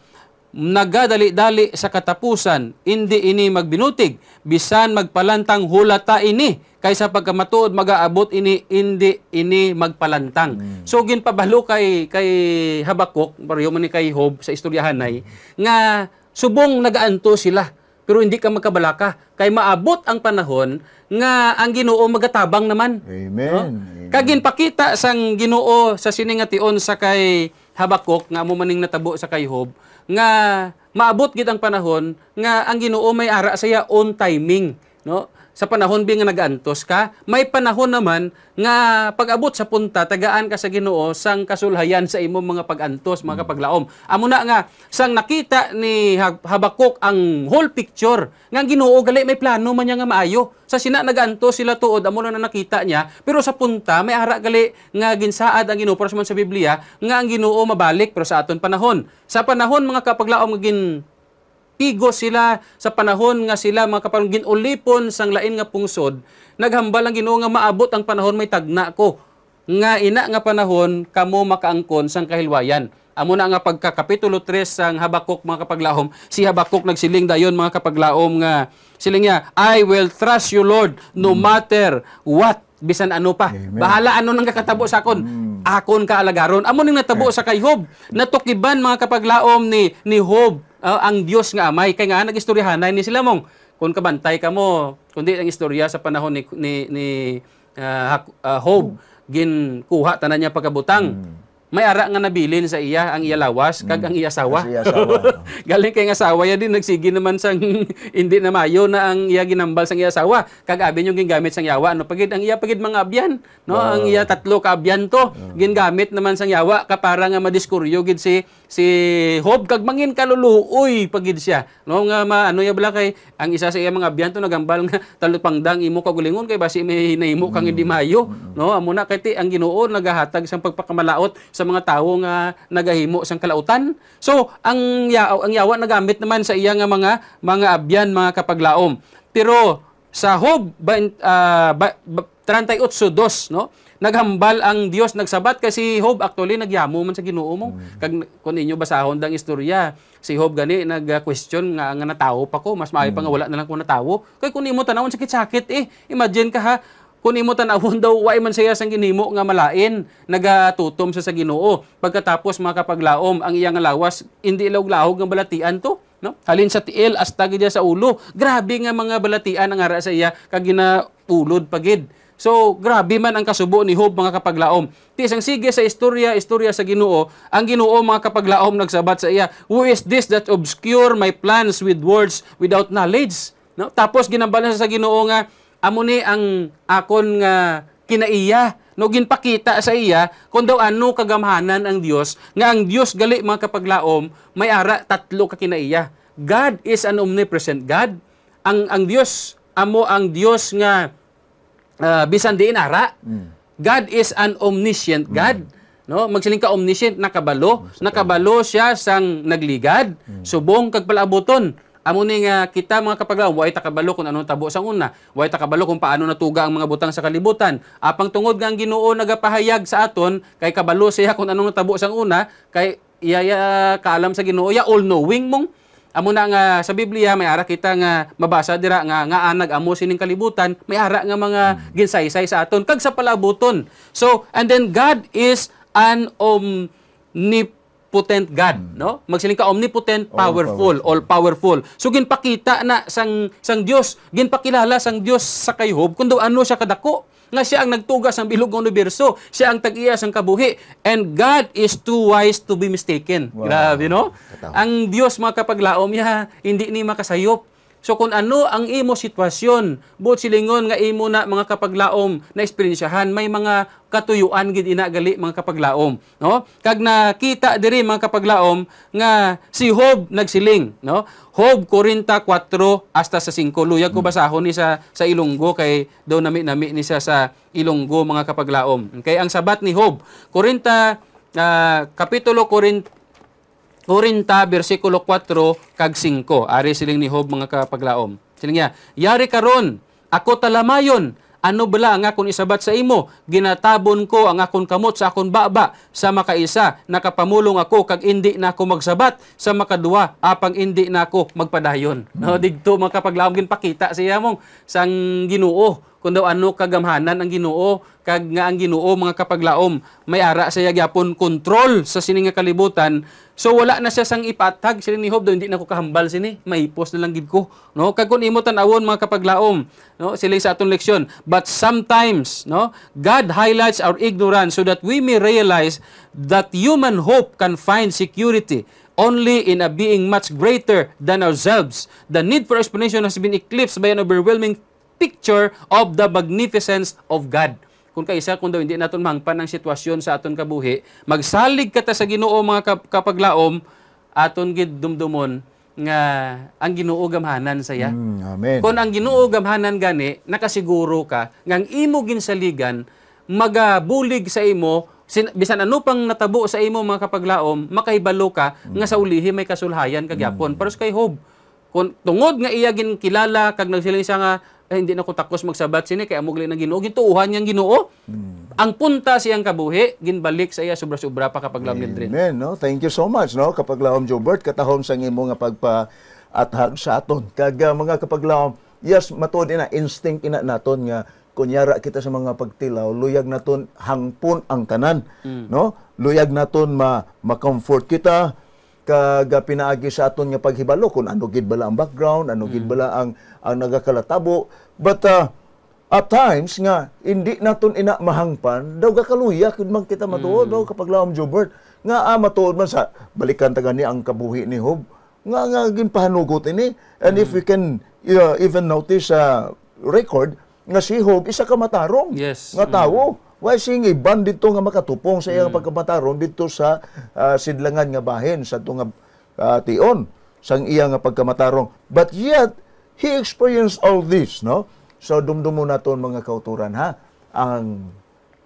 nagadali-dali sa katapusan, hindi ini magbinutig, bisan magpalantang hulata ini, kaysa pagkamatuod magaabot ini, hindi ini magpalantang. Mm. So, ginpabalo kay, kay Habakuk, pariyo man ni kay Hob sa istoryahanay, nga subong nagaanto sila, pero hindi ka magkabalaka. Kay maabot ang panahon nga ang Ginoo magatabang naman. Amen. No? Amen. Kagin pakita sang Ginoo sa siningation sa kay Habakuk nga mo maning natabo sa kay Hob nga maabot gid ang panahon nga ang Ginoo may ara saya on timing no sa panahon bi nga nagantos ka, may panahon naman nga pag-abot sa punta tagaan ka sa Ginoo sang kasulhayan sa imong mga pag-antos, mga kapaglaom. Amo na nga sang nakita ni Habakuk ang whole picture nga ang Ginoo gali may plano man niya nga maayo. Sa sina nagantos sila tuod amo na nakita niya, pero sa punta may ara gali nga ginsaad ang Ginoo sa Biblia nga ang Ginoo mabalik pero sa aton panahon. Sa panahon mga kapaglaom nga gin igo sila sa panahon nga sila mga kapanon ginulipon sang lain nga pungsod naghambal ang Ginoo nga maabot ang panahon may tagna ko nga ina nga panahon kamo makaangkon sang kahilwayan amo na nga pagkakapitulo 3 sang Habakuk mga kapaglahom si Habakuk nagsiling dayon mga kapaglaom nga siling niya I will trust you Lord no matter what bisan ano pa. Amen. Bahala ano nang kakatabo sa akon. Mm. Akon ka alagaron. Amo ning natabo sa kay Hob. Natukiban mga kapaglaom ni ni Hob uh, ang Dios nga amay kay nga nagistoryahanay ni sila mong kun kabantay ka mo kundi ang istorya sa panahon ni ni, ni uh, uh, Hob mm. gin kuha tanan niya pagkabutang. Mm may ara nga nabilin sa iya ang iya lawas kag ang iya asawa. Galing kay nga asawa ya din nagsigi naman sang hindi na mayo na ang iya ginambal sang iya asawa kag abi yung gingamit sang yawa ano pagid ang iya pagid mga abyan no wow. ang iya tatlo ka abyan to gingamit naman sang yawa ka para nga madiskuryo gid si si Hob mangin kaluluoy pagid siya. No nga ano ya bala kay ang isa sa iya mga biyanto nagambal nga talo pangdang imo kagulingon kay basi may hinahimo kang hindi mm. mayo. Mm. No amo na kay ti ang Ginoo nagahatag sang pagpakamalaot sa mga tawo nga nagahimo sang kalautan. So ang yaw, ang yawa nagamit naman sa iya nga mga mga abyan mga kapaglaom. Pero sa Hob 38:2 ah, no naghambal ang Dios nagsabat kasi si actually nagyamo man sa Ginoo mo. Mm. Kag kun inyo basahon dang istorya, si Job gani nag-question nga nga natawo pa ko, mas maayo pa nga mm. wala na lang ko natawo. Kay kun imo tanawon sakit-sakit eh. Imagine ka ha, kun imo tanawon daw wa man saya sang ginimo nga malain, nagatutom sa sa Ginoo. Pagkatapos makapaglaom ang iyang lawas, indi ilaw lahog ang balatian to no? Halin sa tiil astag sa ulo. Grabe nga mga balatian ang ara sa iya kag ginaulod pagid. So, grabe man ang kasubo ni Hob mga kapaglaom. Tis ang sige sa istorya, istorya sa Ginoo, ang Ginoo mga kapaglaom nagsabat sa iya, "Who is this that obscure my plans with words without knowledge?" No? Tapos ginambalan sa Ginoo nga, "Amo ni ang akon nga kinaiya." No ginpakita sa iya kung daw ano kagamhanan ang Dios nga ang Dios gali mga kapaglaom may ara tatlo ka kinaiya. God is an omnipresent God. Ang ang Dios amo ang Dios nga uh, bisan di inara. Mm. God is an omniscient God. Mm. No, magsiling ka omniscient nakabalo, nakabalo siya sang nagligad, mm. subong kag palabuton. Amo ni nga kita mga kapaglaw, way takabalo kung anong tabo sang una, way takabalo kung paano natuga ang mga butang sa kalibutan. Apang tungod nga ang Ginoo nagapahayag sa aton kay kabalo siya kung anong natabo sang una, kay iya kaalam sa Ginoo, ya all knowing mong Amo na nga sa Biblia may ara kita nga mabasa dira nga nga anag amo sining kalibutan, may ara nga mga hmm. ginsaysay sa aton kag sa palabuton. So, and then God is an omnipotent God, hmm. no? Magsiling ka omnipotent, powerful, all powerful. So ginpakita na sang sang Dios, ginpakilala sang Dios sa kay Job kun ano siya kadako nga siya ang nagtugas ng bilog ng universo. Siya ang tag-iya sang kabuhi. And God is too wise to be mistaken. Wow. Grabe, no? Ang Diyos, mga kapaglaom, ya, hindi ni makasayop So kung ano ang imo sitwasyon, buot silingon nga imo na mga kapaglaom na esperensyahan, may mga katuyuan gid ina gali mga kapaglaom, no? Kag nakita diri mga kapaglaom nga si Hob nagsiling, no? Hob 44 hasta sa 5. Luyag ko basahon ni sa sa Ilonggo kay daw nami-nami ni sa sa Ilonggo mga kapaglaom. Okay, ang sabat ni Hob 40 uh, ah, kapitulo 40 40 versikulo 4 kag 5. Ari siling ni Hob mga kapaglaom. Siling niya, Yari karon, ako talamayon, ano bala ang akon isabat sa imo? Ginatabon ko ang akon kamot sa akon baba sa makaisa. Nakapamulong ako kag indi na ako magsabat sa makadua apang indi na ako magpadayon. Hmm. No, didto mga kapaglaom ginpakita siya mong sang Ginoo kun daw ano kagamhanan ang Ginoo kag nga ang Ginoo mga kapaglaom may ara sa yagyapon control sa sini nga kalibutan so wala na siya sang ipatag sini ni Job daw hindi na ko kahambal sini maipos na lang gid ko no kag kun imo tan-awon mga kapaglaom no sila sa aton leksyon but sometimes no God highlights our ignorance so that we may realize that human hope can find security only in a being much greater than ourselves. The need for explanation has been eclipsed by an overwhelming picture of the magnificence of God. Kung kaisa kung daw hindi naton mangpan ang sitwasyon sa aton kabuhi, magsalig kata sa Ginoo mga kapaglaom aton gid dumdumon nga ang Ginoo gamhanan saya. Mm, amen. Kung ang Ginoo gamhanan gani, nakasiguro ka nga ang imo ginsaligan magabulig sa imo sin, bisan ano pang natabo sa imo mga kapaglaom, makahibalo ka mm. nga sa ulihi may kasulhayan kagyapon. Mm. Pero kay Hob, kung tungod nga iya ginkilala kag nagsiling siya nga eh, hindi na ko takos magsabat sini kay amog na Ginoo gituuhan yang Ginoo hmm. ang punta siyang kabuhi ginbalik sa iya sobra-sobra pa kapag lamid rin amen no thank you so much no kapag laom Jobert katahom sang imo nga pagpa athag sa aton kag ah, mga kapag laom yes matud ina instinct ina naton nga kunyara kita sa mga pagtilaw luyag naton hangpon ang tanan mm. no luyag naton ma ma-comfort kita kag pinaagi sa aton nga paghibalo kung ano gid bala ang background, ano gid mm. bala ang ang nagakalatabo. But uh, at times nga hindi naton ina mahangpan daw gakaluya kun man kita matuod mm. daw kapag lawom Jobert nga ah, matuod man sa balikan ta gani ang kabuhi ni Hob nga nga ginpahanugot ini and mm. if we can uh, even notice a uh, record nga si Hob isa ka matarong yes. nga tawo mm. Wa singi ban dito nga makatupong sa iyang mm. pagkamataron dito sa uh, sidlangan nga bahin sa tunga uh, ah, tion sang iya nga pagkamatarong. But yet he experienced all this, no? So dumdumo naton mga kauturan ha ang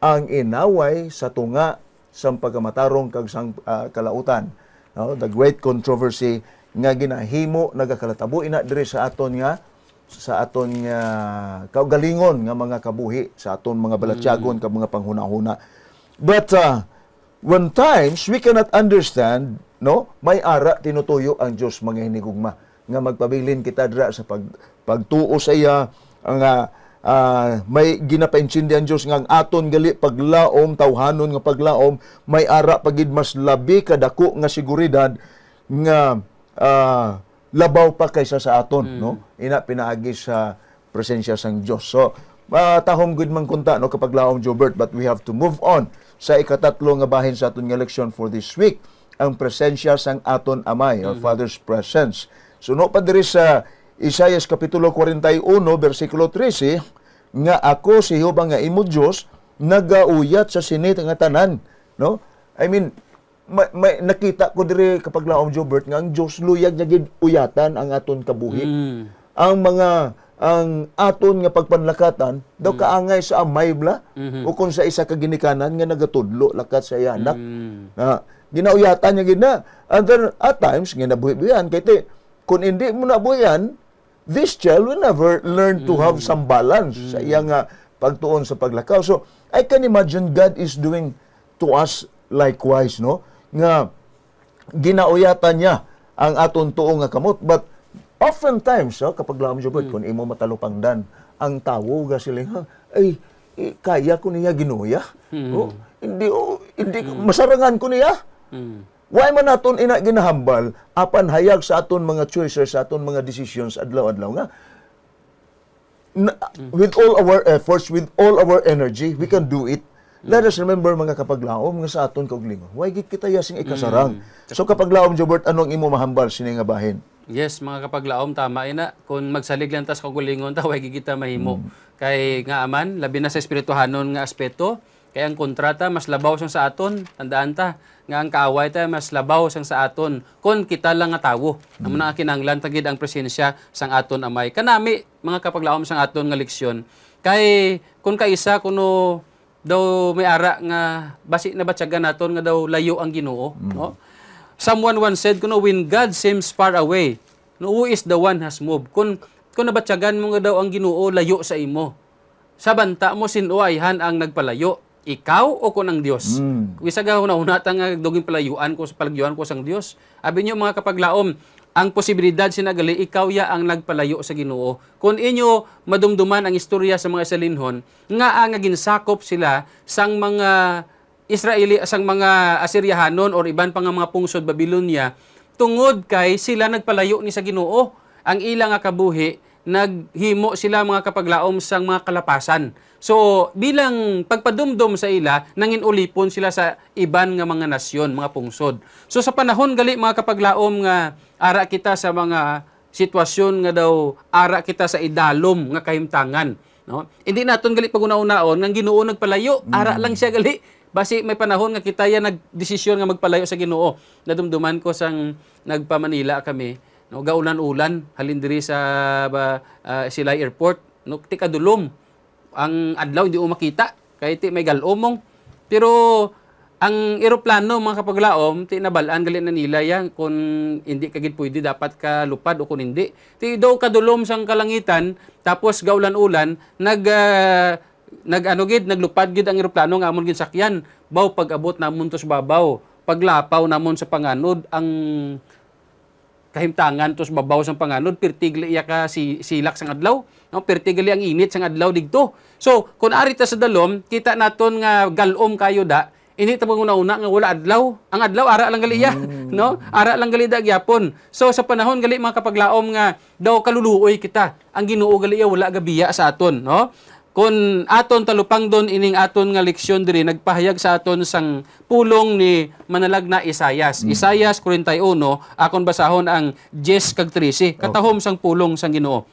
ang inaway sa tunga sang pagkamatarong kag sang uh, kalautan. No? The great controversy nga ginahimo nagakalatabu ina diri sa aton nga sa aton nga uh, kaugalingon nga mga kabuhi sa aton mga balatyagon mm. ka mga panghunahuna but uh, when times we cannot understand no may ara tinutuyo ang Dios mga hinigugma nga magpabilin kita dra sa pag pagtuo sa iya ang uh, uh, may ginapaintindi ang Dios nga ang aton gali paglaom tawhanon nga paglaom may ara pagid mas labi kadako nga siguridad nga uh, labaw pa kaysa sa aton, mm. no? Ina pinaagi sa presensya sang Dios. So, uh, tahom good man kunta no kapag laom Jobert, but we have to move on sa ikatatlo nga bahin sa aton nga leksyon for this week, ang presensya sang aton amay, mm. Father's presence. So, no pa diri sa Isaiah kapitulo 41 bersikulo 13, nga ako si Jehova nga imo Dios nagauyat sa sinit nga tanan no i mean may, may, nakita ko dire kapag laom Jobert nga ang Dios luyag niya gid uyatan ang aton kabuhi. Mm. Ang mga ang aton nga pagpanlakatan daw mm. kaangay sa amayla mm-hmm. o kung sa isa ka ginikanan nga nagatudlo lakat sa anak. Mm. Na, ginauyatan niya gid na. And then, at times nga nabuhian kay te kung hindi mo nabuhian this child will never learn to mm. have some balance mm. sa iyang uh, pagtuon sa paglakaw. So, I can imagine God is doing to us likewise, no? nga ginauyatan niya ang aton tuong nga kamot but oftentimes oh, kapag laom jud mm. kun imo matalupang ang tawo ga sila ay kaya ko niya ginuya mm. oh, hindi oh, hindi mm. masarangan ko niya mm. Why man naton ina ginahambal apan hayag sa aton mga choices sa aton mga decisions adlaw-adlaw nga na, mm. with all our efforts, with all our energy, we can do it. Let us remember mga kapaglaom nga sa aton kag lingon. Why gid kita yasing ikasarang. Mm. So kapaglaom Jobert anong imo mahambal sini nga bahin? Yes, mga kapaglaom tama ina kung magsalig lang tas kag lingon ta why gid kita mahimo. Mm. Kay nga aman labi na sa espirituhanon nga aspeto kay ang kontrata mas labaw sang sa aton tandaan ta nga ang kaaway ta mas labaw sang sa aton kon kita lang nga tawo mm. amo na kinanglan tagid ang presensya sang aton amay kanami mga kapaglaom sang aton nga leksyon kay kung kaisa kuno daw may ara nga basi na batyaga naton nga daw layo ang Ginoo mm. no someone once said kuno when God seems far away no who is the one has moved kun kun nabatyagan mo nga daw ang Ginoo layo sa imo sa banta mo sinuayhan ang nagpalayo ikaw o kun ang Dios mm. bisag una una ta nga duging palayuan ko sa palagyuan ko sang Dios abi nyo mga kapaglaom ang posibilidad sinagali ikaw ya ang nagpalayo sa Ginoo kun inyo madumduman ang istorya sa mga salinhon nga ang ginsakop sila sang mga Israeli sang mga Asiryahanon or iban pa nga mga pungsod Babilonia tungod kay sila nagpalayo ni sa Ginoo ang ilang nga kabuhi naghimo sila mga kapaglaom sang mga kalapasan So, bilang pagpadumdum sa ila, nangin ulipon sila sa iban nga mga nasyon, mga pungsod. So, sa panahon gali mga kapaglaom nga ara kita sa mga sitwasyon nga daw ara kita sa idalom nga kahimtangan. No? Hindi naton gali paguna unaon nang ginoo nagpalayo, ara lang siya gali. Basi may panahon nga kita yan nagdesisyon nga magpalayo sa ginoo. Nadumduman ko sang nagpamanila kami, no, gaulan-ulan, halin diri sa uh, Silay Airport, no, tikadulom ang adlaw hindi umakita kay ti may galomong pero ang eroplano mga kapaglaom ti nabalaan gali na nila yan kung hindi kagid pwede dapat ka lupad o kung hindi ti daw kadulom sang kalangitan tapos gaulan-ulan nag uh, nag ano gid naglupad gid ang eroplano nga amon gid sakyan baw pag-abot namon to babaw paglapaw namon sa panganod ang kahimtangan tos babaw sang panganod pertigli iya ka si silak sang adlaw no pertigli ang init sang adlaw digto so kun ari ta sa dalom kita naton nga galom kayo da ini ta una una nga wala adlaw ang adlaw ara lang gali iya mm. no ara lang gali da gyapon so sa panahon gali mga kapaglaom nga daw kaluluoy kita ang ginuo gali iya wala gabiya sa aton no kun aton talupang don ining aton nga leksyon diri nagpahayag sa aton sang pulong ni manalagna na Isayas. Mm. Isayas 41 akon basahon ang 10 kag 13 katahom okay. sang pulong sang Ginoo.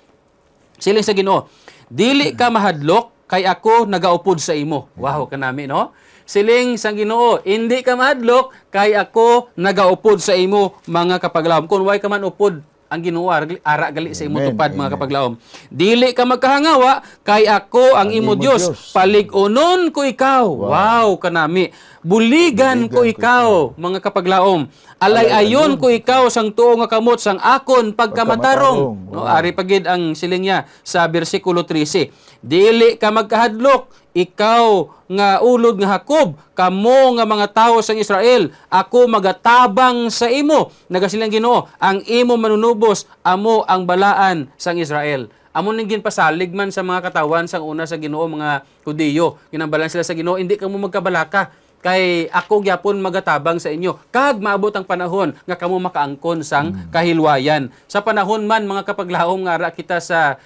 Siling sa Ginoo, dili ka mahadlok kay ako nagaupod sa imo. Wow, kanami no? siling sa Ginoo, hindi ka madlok kay ako nagaupod sa imo mga kapaglawom. Kun way ka man upod ang ginawa ara gali sa imo tupad mga kapaglaom. dili ka magkahangawa kay ako ang, ang imo Dios, Dios. paligunon ko ikaw wow, wow kanami buligan, buligan ko ikaw ko. mga kapaglaom. alay ayon ko ikaw sang tuo nga kamot sang akon pagkamatarong wow. no ari pagid ang siling niya sa bersikulo 13 dili ka magkahadlok ikaw nga ulod nga Hakob, kamo nga mga tao sa Israel, ako magatabang sa imo. Nagasilang Ginoo, ang imo manunubos, amo ang balaan sang Israel. Amo ning ginpasalig man sa mga katawan sang una sa Ginoo mga Hudiyo. Ginambalan sila sa Ginoo, hindi kamo magkabalaka kay ako gyapon magatabang sa inyo kag maabot ang panahon nga kamo makaangkon sang mm. kahilwayan sa panahon man mga kapaglaom nga ara kita sa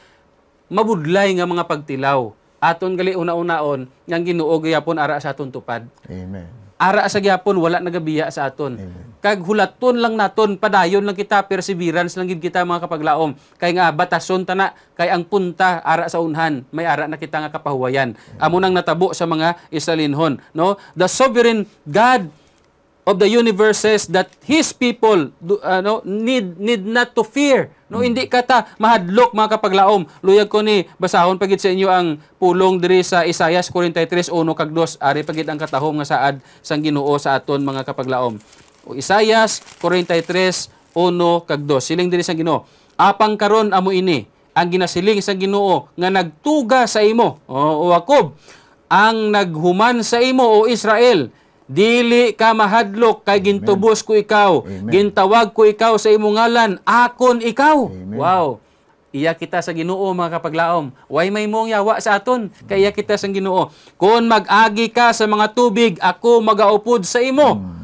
mabudlay nga mga pagtilaw aton gali una-unaon nga Ginoo gyapon ara sa aton tupad. Amen. Ara sa gyapon wala nagabiya sa aton. Amen. Kag hulaton lang naton padayon lang kita perseverance lang gid kita mga kapaglaom. Kay nga batason tana kay ang punta ara sa unhan may ara na kita nga kapahuwayan. Amo nang natabo sa mga Israelinhon, no? The sovereign God of the universes that his people do, ano need need not to fear no hmm. indi kata mahadlok mga kapaglaom luyag ko ni basahon pagit sa inyo ang pulong diri sa Isaiah 43:1 kag 2 ari pagit ang katahom nga saad sang Ginoo sa aton mga kapaglaom o Isaiah 43:1 kag 2 siling diri sa Ginoo apang karon amo ini ang ginasiling sa Ginoo nga nagtuga sa imo o, o Jacob ang naghuman sa imo o Israel Dili ka mahadlok kay gintubos ko ikaw. Amen. Gintawag ko ikaw sa imong ngalan. Akon ikaw. Amen. Wow. Iya kita sa Ginoo mga kapaglaom. Way may mong yawa sa aton kaya kita sa Ginoo. Kung mag-agi ka sa mga tubig, ako magaupod sa imo. Hmm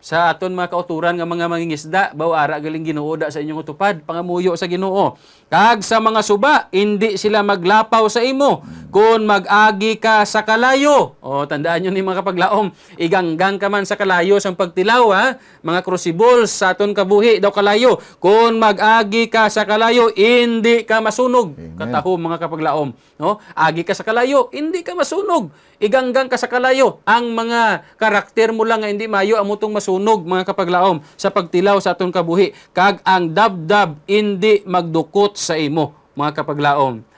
sa aton mga kauturan nga mga mangingisda baw ara galing Ginoo da sa inyong utupad pangamuyo sa Ginoo kag sa mga suba indi sila maglapaw sa imo kun magagi ka sa kalayo o tandaan niyo ni mga kapaglaom iganggang ka man sa kalayo sang pagtilaw ha mga crucibles sa aton kabuhi daw kalayo kun magagi ka sa kalayo indi ka masunog Amen. kataho mga kapaglaom no agi ka sa kalayo indi ka masunog iganggang ka sa kalayo ang mga karakter mo lang nga hindi mayo amutong masunog mga kapaglaom sa pagtilaw sa aton kabuhi kag ang dabdab hindi magdukot sa imo mga kapaglaom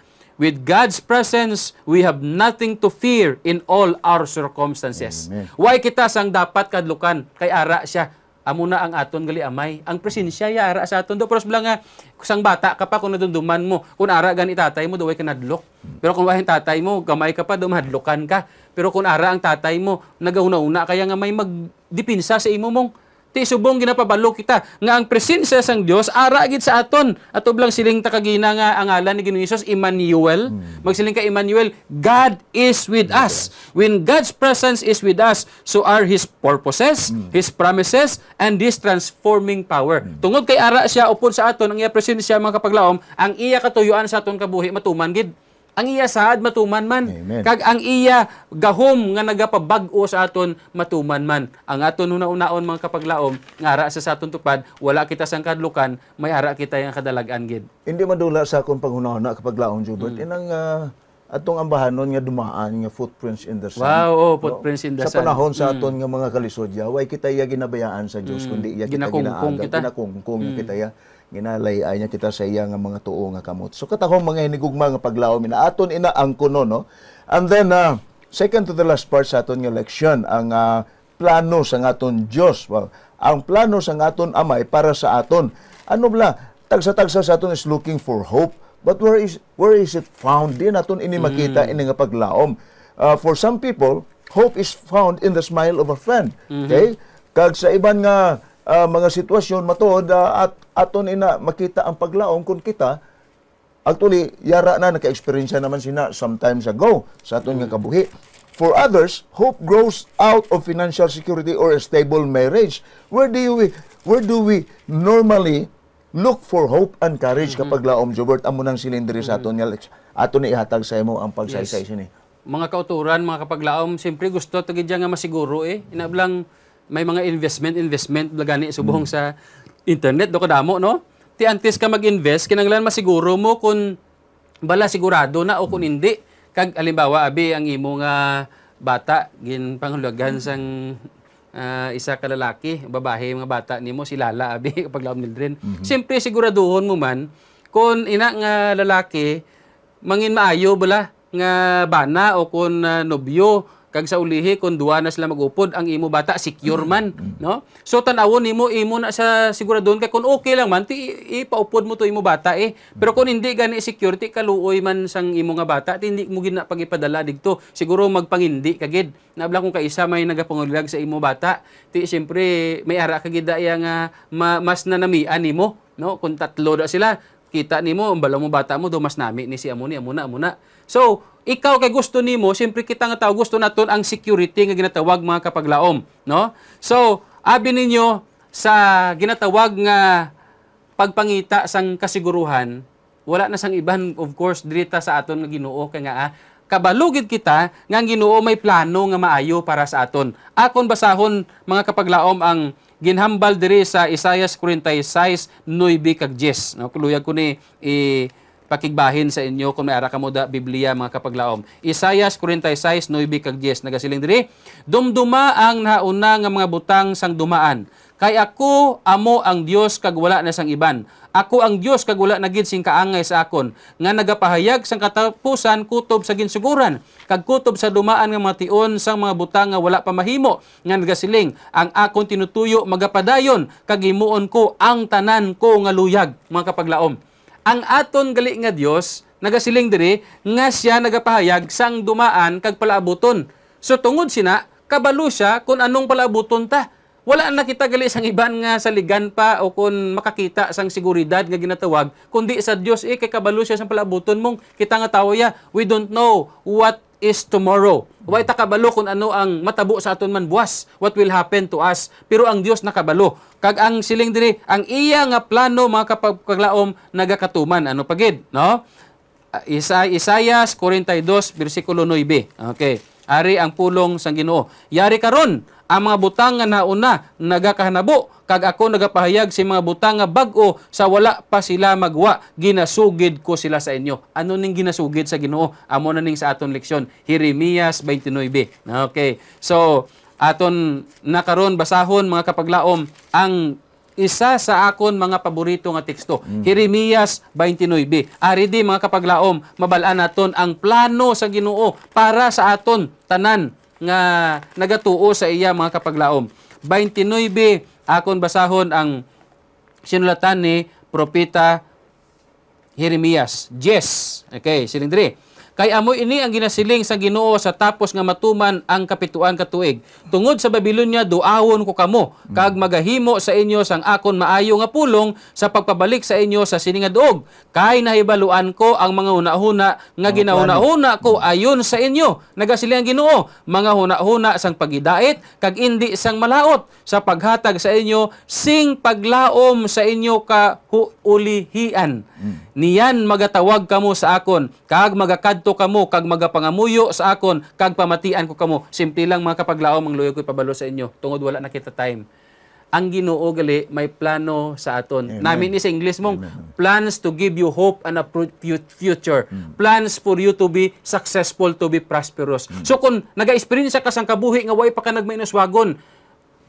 With God's presence, we have nothing to fear in all our circumstances. Amen. Why kita sang dapat kadlukan kay ara siya amuna ang aton gali amay. Ang presensya ya ara sa aton do pero nga kusang bata ka pa kung nadunduman mo kun ara gani tatay mo duway ka nadlok. Pero kung wahin tatay mo gamay ka pa do mahadlokan ka. Pero kung ara ang tatay mo nagauna-una kaya nga may magdepensa sa imo mong Ti subong ginapabalo kita nga ang presensya sang Dios ara gid sa aton. at blang siling takagina nga ang ngalan ni Ginoo Jesus Emmanuel. Hmm. Magsiling ka Emmanuel, God is with okay. us. When God's presence is with us, so are his purposes, hmm. his promises and this transforming power. Hmm. Tungod kay ara siya upod sa aton ang iya presensya mga kapaglaom, ang iya katuyuan sa aton kabuhi matuman gid ang iya sad matuman man Amen. kag ang iya gahom nga nagapabag-o sa aton matuman man ang aton una-unaon mga kapaglaom nga ara sa saton tupad wala kita sang kadlukan may ara kita yang kadalagan gid hindi madula sa akong panghunahuna kapaglaom Jubert mm. inang uh, atong ambahanon nga dumaan nga footprints in the sun. Wow, oh, footprints in the sa sun. Sa panahon sa hmm. aton nga mga kalisodya, way kita iya ginabayaan sa Dios mm. kundi iya kita ginaagap, kita. ginakungkong mm. kita ya ginalayay niya kita sa iya nga mga tuo nga kamot. So katahong mga inigugma nga paglaom ina aton ina ang kuno no. And then uh, second to the last part sa aton nga leksyon ang uh, plano sa aton Dios. Well, ang plano sa aton Ama ay para sa aton. Ano bla tagsa-tagsa sa aton is looking for hope. But where is where is it found? Di aton ini makita mm. ini nga paglaom. Uh, for some people, hope is found in the smile of a friend. Mm-hmm. Okay? Kag sa iban nga uh, mga sitwasyon matod uh, ah, at aton ina makita ang paglaom kun kita Actually, yara na naka-experience naman sina sometimes ago sa aton nga kabuhi. For others, hope grows out of financial security or a stable marriage. Where do we where do we normally look for hope and courage mm-hmm. kapag laom Jobert amo nang silindri mm-hmm. sa aton nga aton ihatag sa imo ang pagsaysay yes. sini. Mga kauturan, mga kapaglaom, siyempre gusto tagidya nga masiguro eh. Inablang mm-hmm may mga investment investment lagani subong mm. sa internet do kadamo no ti antes ka mag-invest kinanglan masiguro mo kun bala sigurado na o kun hindi kag alimbawa abi ang imo nga bata gin panghulugan mm. sang uh, isa ka lalaki, babae, mga bata nimo si Lala abi kapag laom nildren. Mm-hmm. Siyempre siguraduhon mo man kun ina nga lalaki mangin maayo bala nga bana o kun uh, ah, nobyo kag sa ulihi kun duwa na sila magupod ang imo bata secure man no so tanawon nimo imo na sa siguradon ka kung okay lang man ti ipaupod mo to imo bata eh pero kun hindi gani security kaluoy man sang imo nga bata ti hindi mo gina pagipadala didto siguro magpangindi kagid nabla kung kaisa may nagapangulag sa imo bata ti siyempre may ara kagid ya nga ma, mas nanamian nimo no kun tatlo da sila kita nimo ang bala mo bata mo do mas nami ni si amo ni amo na amo na so ikaw kay gusto nimo, siyempre kita nga tao gusto naton ang security nga ginatawag mga kapaglaom, no? So, abi ninyo sa ginatawag nga pagpangita sang kasiguruhan, wala na sang iban of course dirita sa aton nga Ginoo kay nga ah, kabalugid kita nga ang Ginoo may plano nga maayo para sa aton. Akon basahon mga kapaglaom ang ginhambal diri sa Isaiah 46:9 kag 10. No, kuluya ko ni i eh, pakigbahin sa inyo kung may ara kamo da Biblia mga kapaglaom. Isayas 46:9 kag 10 nagasiling diri, dumduma ang nauna nga mga butang sang dumaan. Kay ako amo ang Dios kag wala na sang iban. Ako ang Dios kag wala na gid sing kaangay sa akon nga nagapahayag sang katapusan kutob sa ginsuguran kag kutob sa dumaan nga mga tion sang mga butang nga wala pa mahimo nga nagasiling ang akon tinutuyo magapadayon kag himuon ko ang tanan ko nga luyag mga kapaglaom ang aton gali nga Dios nagasiling diri nga siya nagapahayag sang dumaan kag palaabuton. So tungod sina kabalo siya kun anong palaabuton ta. Wala na kita gali sang iban nga saligan pa o kung makakita sang siguridad nga ginatawag kundi sa Dios eh kay kabalo siya sang palaabuton mong kita nga tawo ya we don't know what is tomorrow. Wa ta kabalo kung ano ang matabo sa aton man buwas, what will happen to us. Pero ang Dios nakabalo. Kag ang siling diri, ang iya nga plano mga kapaglaom nagakatuman ano pagid, no? Isaiah 42 bersikulo 9. Okay. Ari ang pulong sang Ginoo. Yari karon ang mga butang nga nauna nagakahanabo kag ako nagapahayag si mga butang nga bag-o sa wala pa sila magwa ginasugid ko sila sa inyo ano ning ginasugid sa Ginoo amo na ning sa aton leksyon Jeremias 29 okay so aton nakaron basahon mga kapaglaom ang isa sa akon mga paborito nga teksto. Mm. Jeremias 29 Ari di mga kapaglaom, mabalaan aton ang plano sa Ginoo para sa aton tanan nga nagatuo sa iya mga kapaglaom. 29 akon basahon ang sinulatan ni propeta Jeremias. Yes. Okay, silindri. Kay amo ini ang ginasiling sa Ginoo sa tapos nga matuman ang kapituan ka tuig. Tungod sa Babilonya duawon ko kamo kag magahimo sa inyo sang akon maayo nga pulong sa pagpabalik sa inyo sa siningaduog. Kay nahibaluan ko ang mga hunahuna nga ginahunahuna ko ayon sa inyo. Nagasili ang Ginoo mga hunahuna sang pagidait kag indi sang malaot sa paghatag sa inyo sing paglaom sa inyo ka huulihian. Niyan magatawag kamo sa akon, kag magakadto kamo, kag magapangamuyo sa akon, kag pamatian ko kamo. Simple lang mga kapaglaom ang luyog ko ipabalo sa inyo. Tungod wala nakita time ang Ginoo gali may plano sa aton. Amen. Namin ni sa English mong Amen. plans to give you hope and a future. Mm. Plans for you to be successful, to be prosperous. Mm. So kun nag-experience ka sang kabuhi nga way pa ka nagmainuswagon,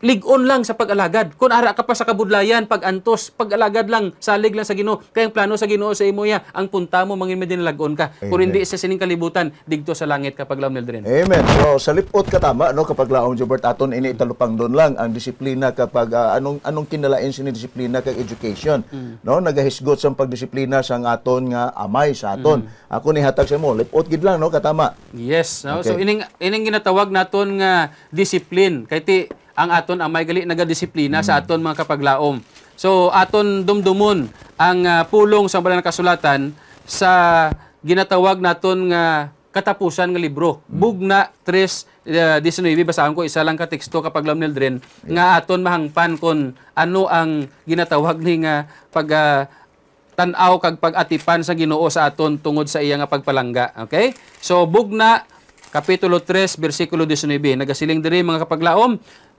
ligon lang sa pag-alagad. Kung ara ka pa sa kabudlayan, pag-antos, pag-alagad lang, salig lang sa Ginoo. Kay ang plano sa Ginoo sa imo ya, ang punta mo mangin medin lagon ka. Kun hindi sa sining kalibutan, digto sa langit kapag lamnel dren. Amen. So sa lipot ka tama no kapag laong Jobert aton ini italupang don lang ang disiplina kapag uh, anong anong kinalain sini disiplina kay education. Mm. No nagahisgot sang pagdisiplina sang aton nga amay sa aton. Mm. Ako ni hatag sa mo, lipot gid lang no katama. Yes, no? Okay. so ining ining ginatawag naton nga discipline kay ti ang aton amay gali nagadisiplina mm. sa aton mga kapaglaom. So aton dumdumon ang uh, pulong sa balang kasulatan sa ginatawag naton nga katapusan nga libro. Mm. Bugna 3.19, uh, ah, basahan ko isa lang ka teksto kapag lamnil dren yeah. nga aton mahangpan kon ano ang ginatawag ni nga pag uh, tanaw kag pag-atipan sa Ginoo sa aton tungod sa iya nga pagpalangga. Okay? So bugna Kapitulo 3, versikulo 19. Nagasiling diri mga kapaglaom,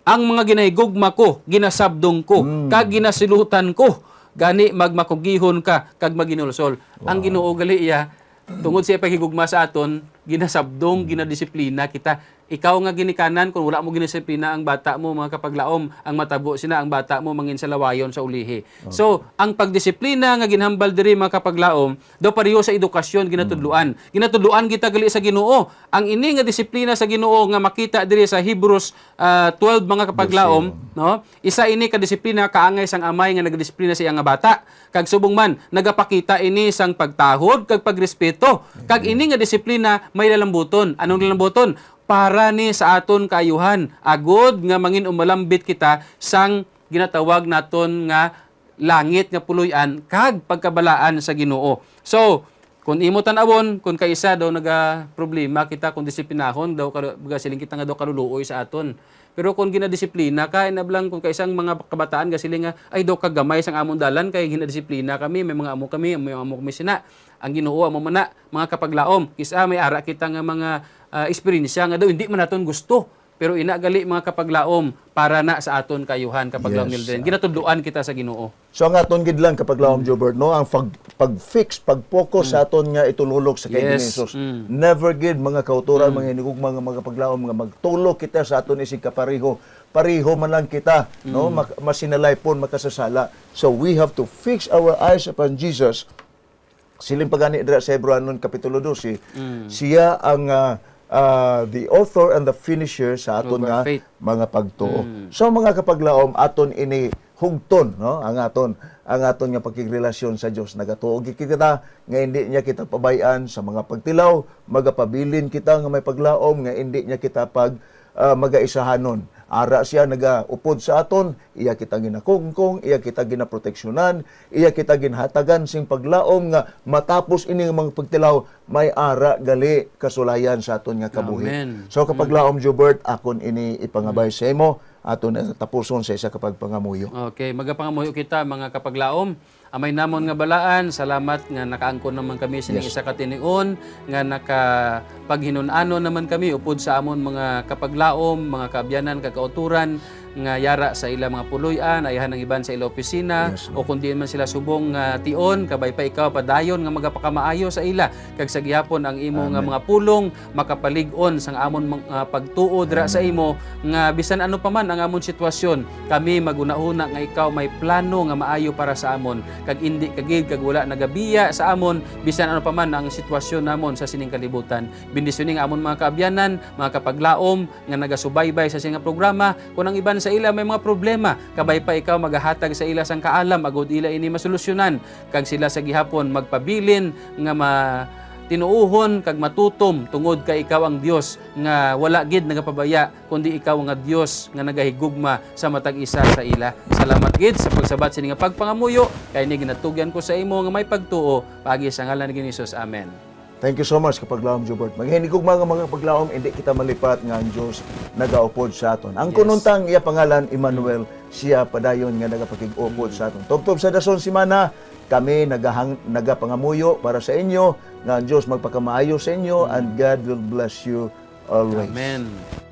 ang mga ginaigugma ko, ginasabdong ko, mm. kag ginasilutan ko, gani magmakugihon ka, kag maginulsol. Wow. Ang ginuugali iya, tungod siya ipakigugma sa aton, ginasabdong, hmm. ginadisiplina kita ikaw nga ginikanan kung wala mo ginisipina ang bata mo mga kapaglaom ang matabo sina ang bata mo mangin sa lawayon sa ulihi okay. so ang pagdisiplina nga ginhambal diri mga kapaglaom do pareho sa edukasyon ginatudluan mm. ginatudluan kita gali sa Ginoo ang ini nga disiplina sa Ginoo nga makita diri sa Hebrews uh, ah, 12 mga kapaglaom no isa ini ka disiplina kaangay sang amay nga nagdisiplina sa iya nga bata kag subong man nagapakita ini sang pagtahod kag pagrespeto kag mm. ini nga disiplina may lalambuton anong lalambuton para ni sa aton kayuhan Agod nga mangin umalambit kita sang ginatawag naton nga langit nga puloyan kag pagkabalaan sa Ginoo. So, kun imo tan-awon kung kaisa daw naga problema kita kun disiplinahon daw kag siling kita nga daw kaluluoy sa aton. Pero kung ginadisiplina ka inablang kung kaisang mga kabataan ga siling nga ay daw kagamay sang among dalan kay ginadisiplina kami may mga amo kami may mga amo kami sina. Ang Ginoo amo mana mga kapaglaom kisa may ara kita nga mga uh, ah, experience nga daw hindi man naton gusto pero inagali mga kapaglaom para na sa aton kayuhan kapaglaom yes. nila ah, ginatudloan kita sa Ginoo so ang aton gid lang kapaglaom mm. Jobert no ang pag pag-fix pag-focus mm. sa aton nga itululok sa kay yes. Jesus mm. never gid mga kautoran mm. mga hinigog mga mga paglaom magtulok kita sa aton isig kapareho pareho man lang kita mm. no Mak- masinalay pon makasasala so we have to fix our eyes upon Jesus siling pagani dira sa Hebreanon kapitulo 12 mm. siya ang uh, uh, the author and the finisher sa aton nga mga pagtuo. Mm. So mga kapaglaom aton ini hugton no ang aton ang aton nga pagkirelasyon sa Dios nagatuo kita nga hindi niya kita pabayan sa mga pagtilaw magapabilin kita nga may paglaom nga hindi niya kita pag uh, magaisahanon Ara siya nagaupod sa aton, iya kita ginakongkong, iya kita ginaproteksyonan, iya kita ginhatagan sing paglaom nga matapos ini mga pagtilaw may ara gali kasulayan sa aton nga kabuhi. Amen. So kapag laom Jobert akon ini ipangabay sa imo aton tapuson sa isa kapag pangamuyo. Okay, magapangamuyo kita mga kapaglaom. Amay namon nga balaan, salamat nga nakaangkon naman kami sa yes. isa ka tinuon nga nakapaghinun-ano naman kami upod sa amon mga kapaglaom, mga kaabyanan, kakauturan nga yara sa ila mga puloyan ayahan ng iban sa ila opisina yes, o kundi man sila subong nga uh, tion kabay pa ikaw padayon nga magapakamaayo sa ila kag sa gihapon ang imo nga mga pulong makapalig-on sang amon uh, ah, pagtuod ra sa imo nga bisan ano pa man ang amon sitwasyon kami magunauna nga ikaw may plano nga maayo para sa amon kag indi kagid kag wala nagabiya sa amon bisan ano pa man ang sitwasyon namon sa sining kalibutan bindisyon nga amon mga kaabyanan mga kapaglaom nga nagasubaybay sa sining programa kun ang iban sa ila may mga problema, kabay pa ikaw magahatag sa ila sang kaalam, agud ila ini masolusyonan. Kag sila sa gihapon magpabilin nga ma tinuuhon kag matutom tungod kay ikaw ang Dios nga wala gid nagapabaya kundi ikaw nga Dios nga nagahigugma sa matag isa sa ila. Salamat gid sa pagsabat sini nga pagpangamuyo kay ni ginatugyan ko sa imo nga may pagtuo pagi sa ngalan ni Hesus. Amen. Thank you so much kapag laom Jobert. Maghinig mga mga paglaom indi kita malipat nga ang Dios nagaupod sa aton. Ang yes. kununtang iya pangalan Emmanuel siya padayon nga nagapakig-upod sa aton. Tugtob sa dason simana kami nagahang nagapangamuyo para sa inyo nga ang Dios magpakamaayo sa inyo mm. and God will bless you always. Amen.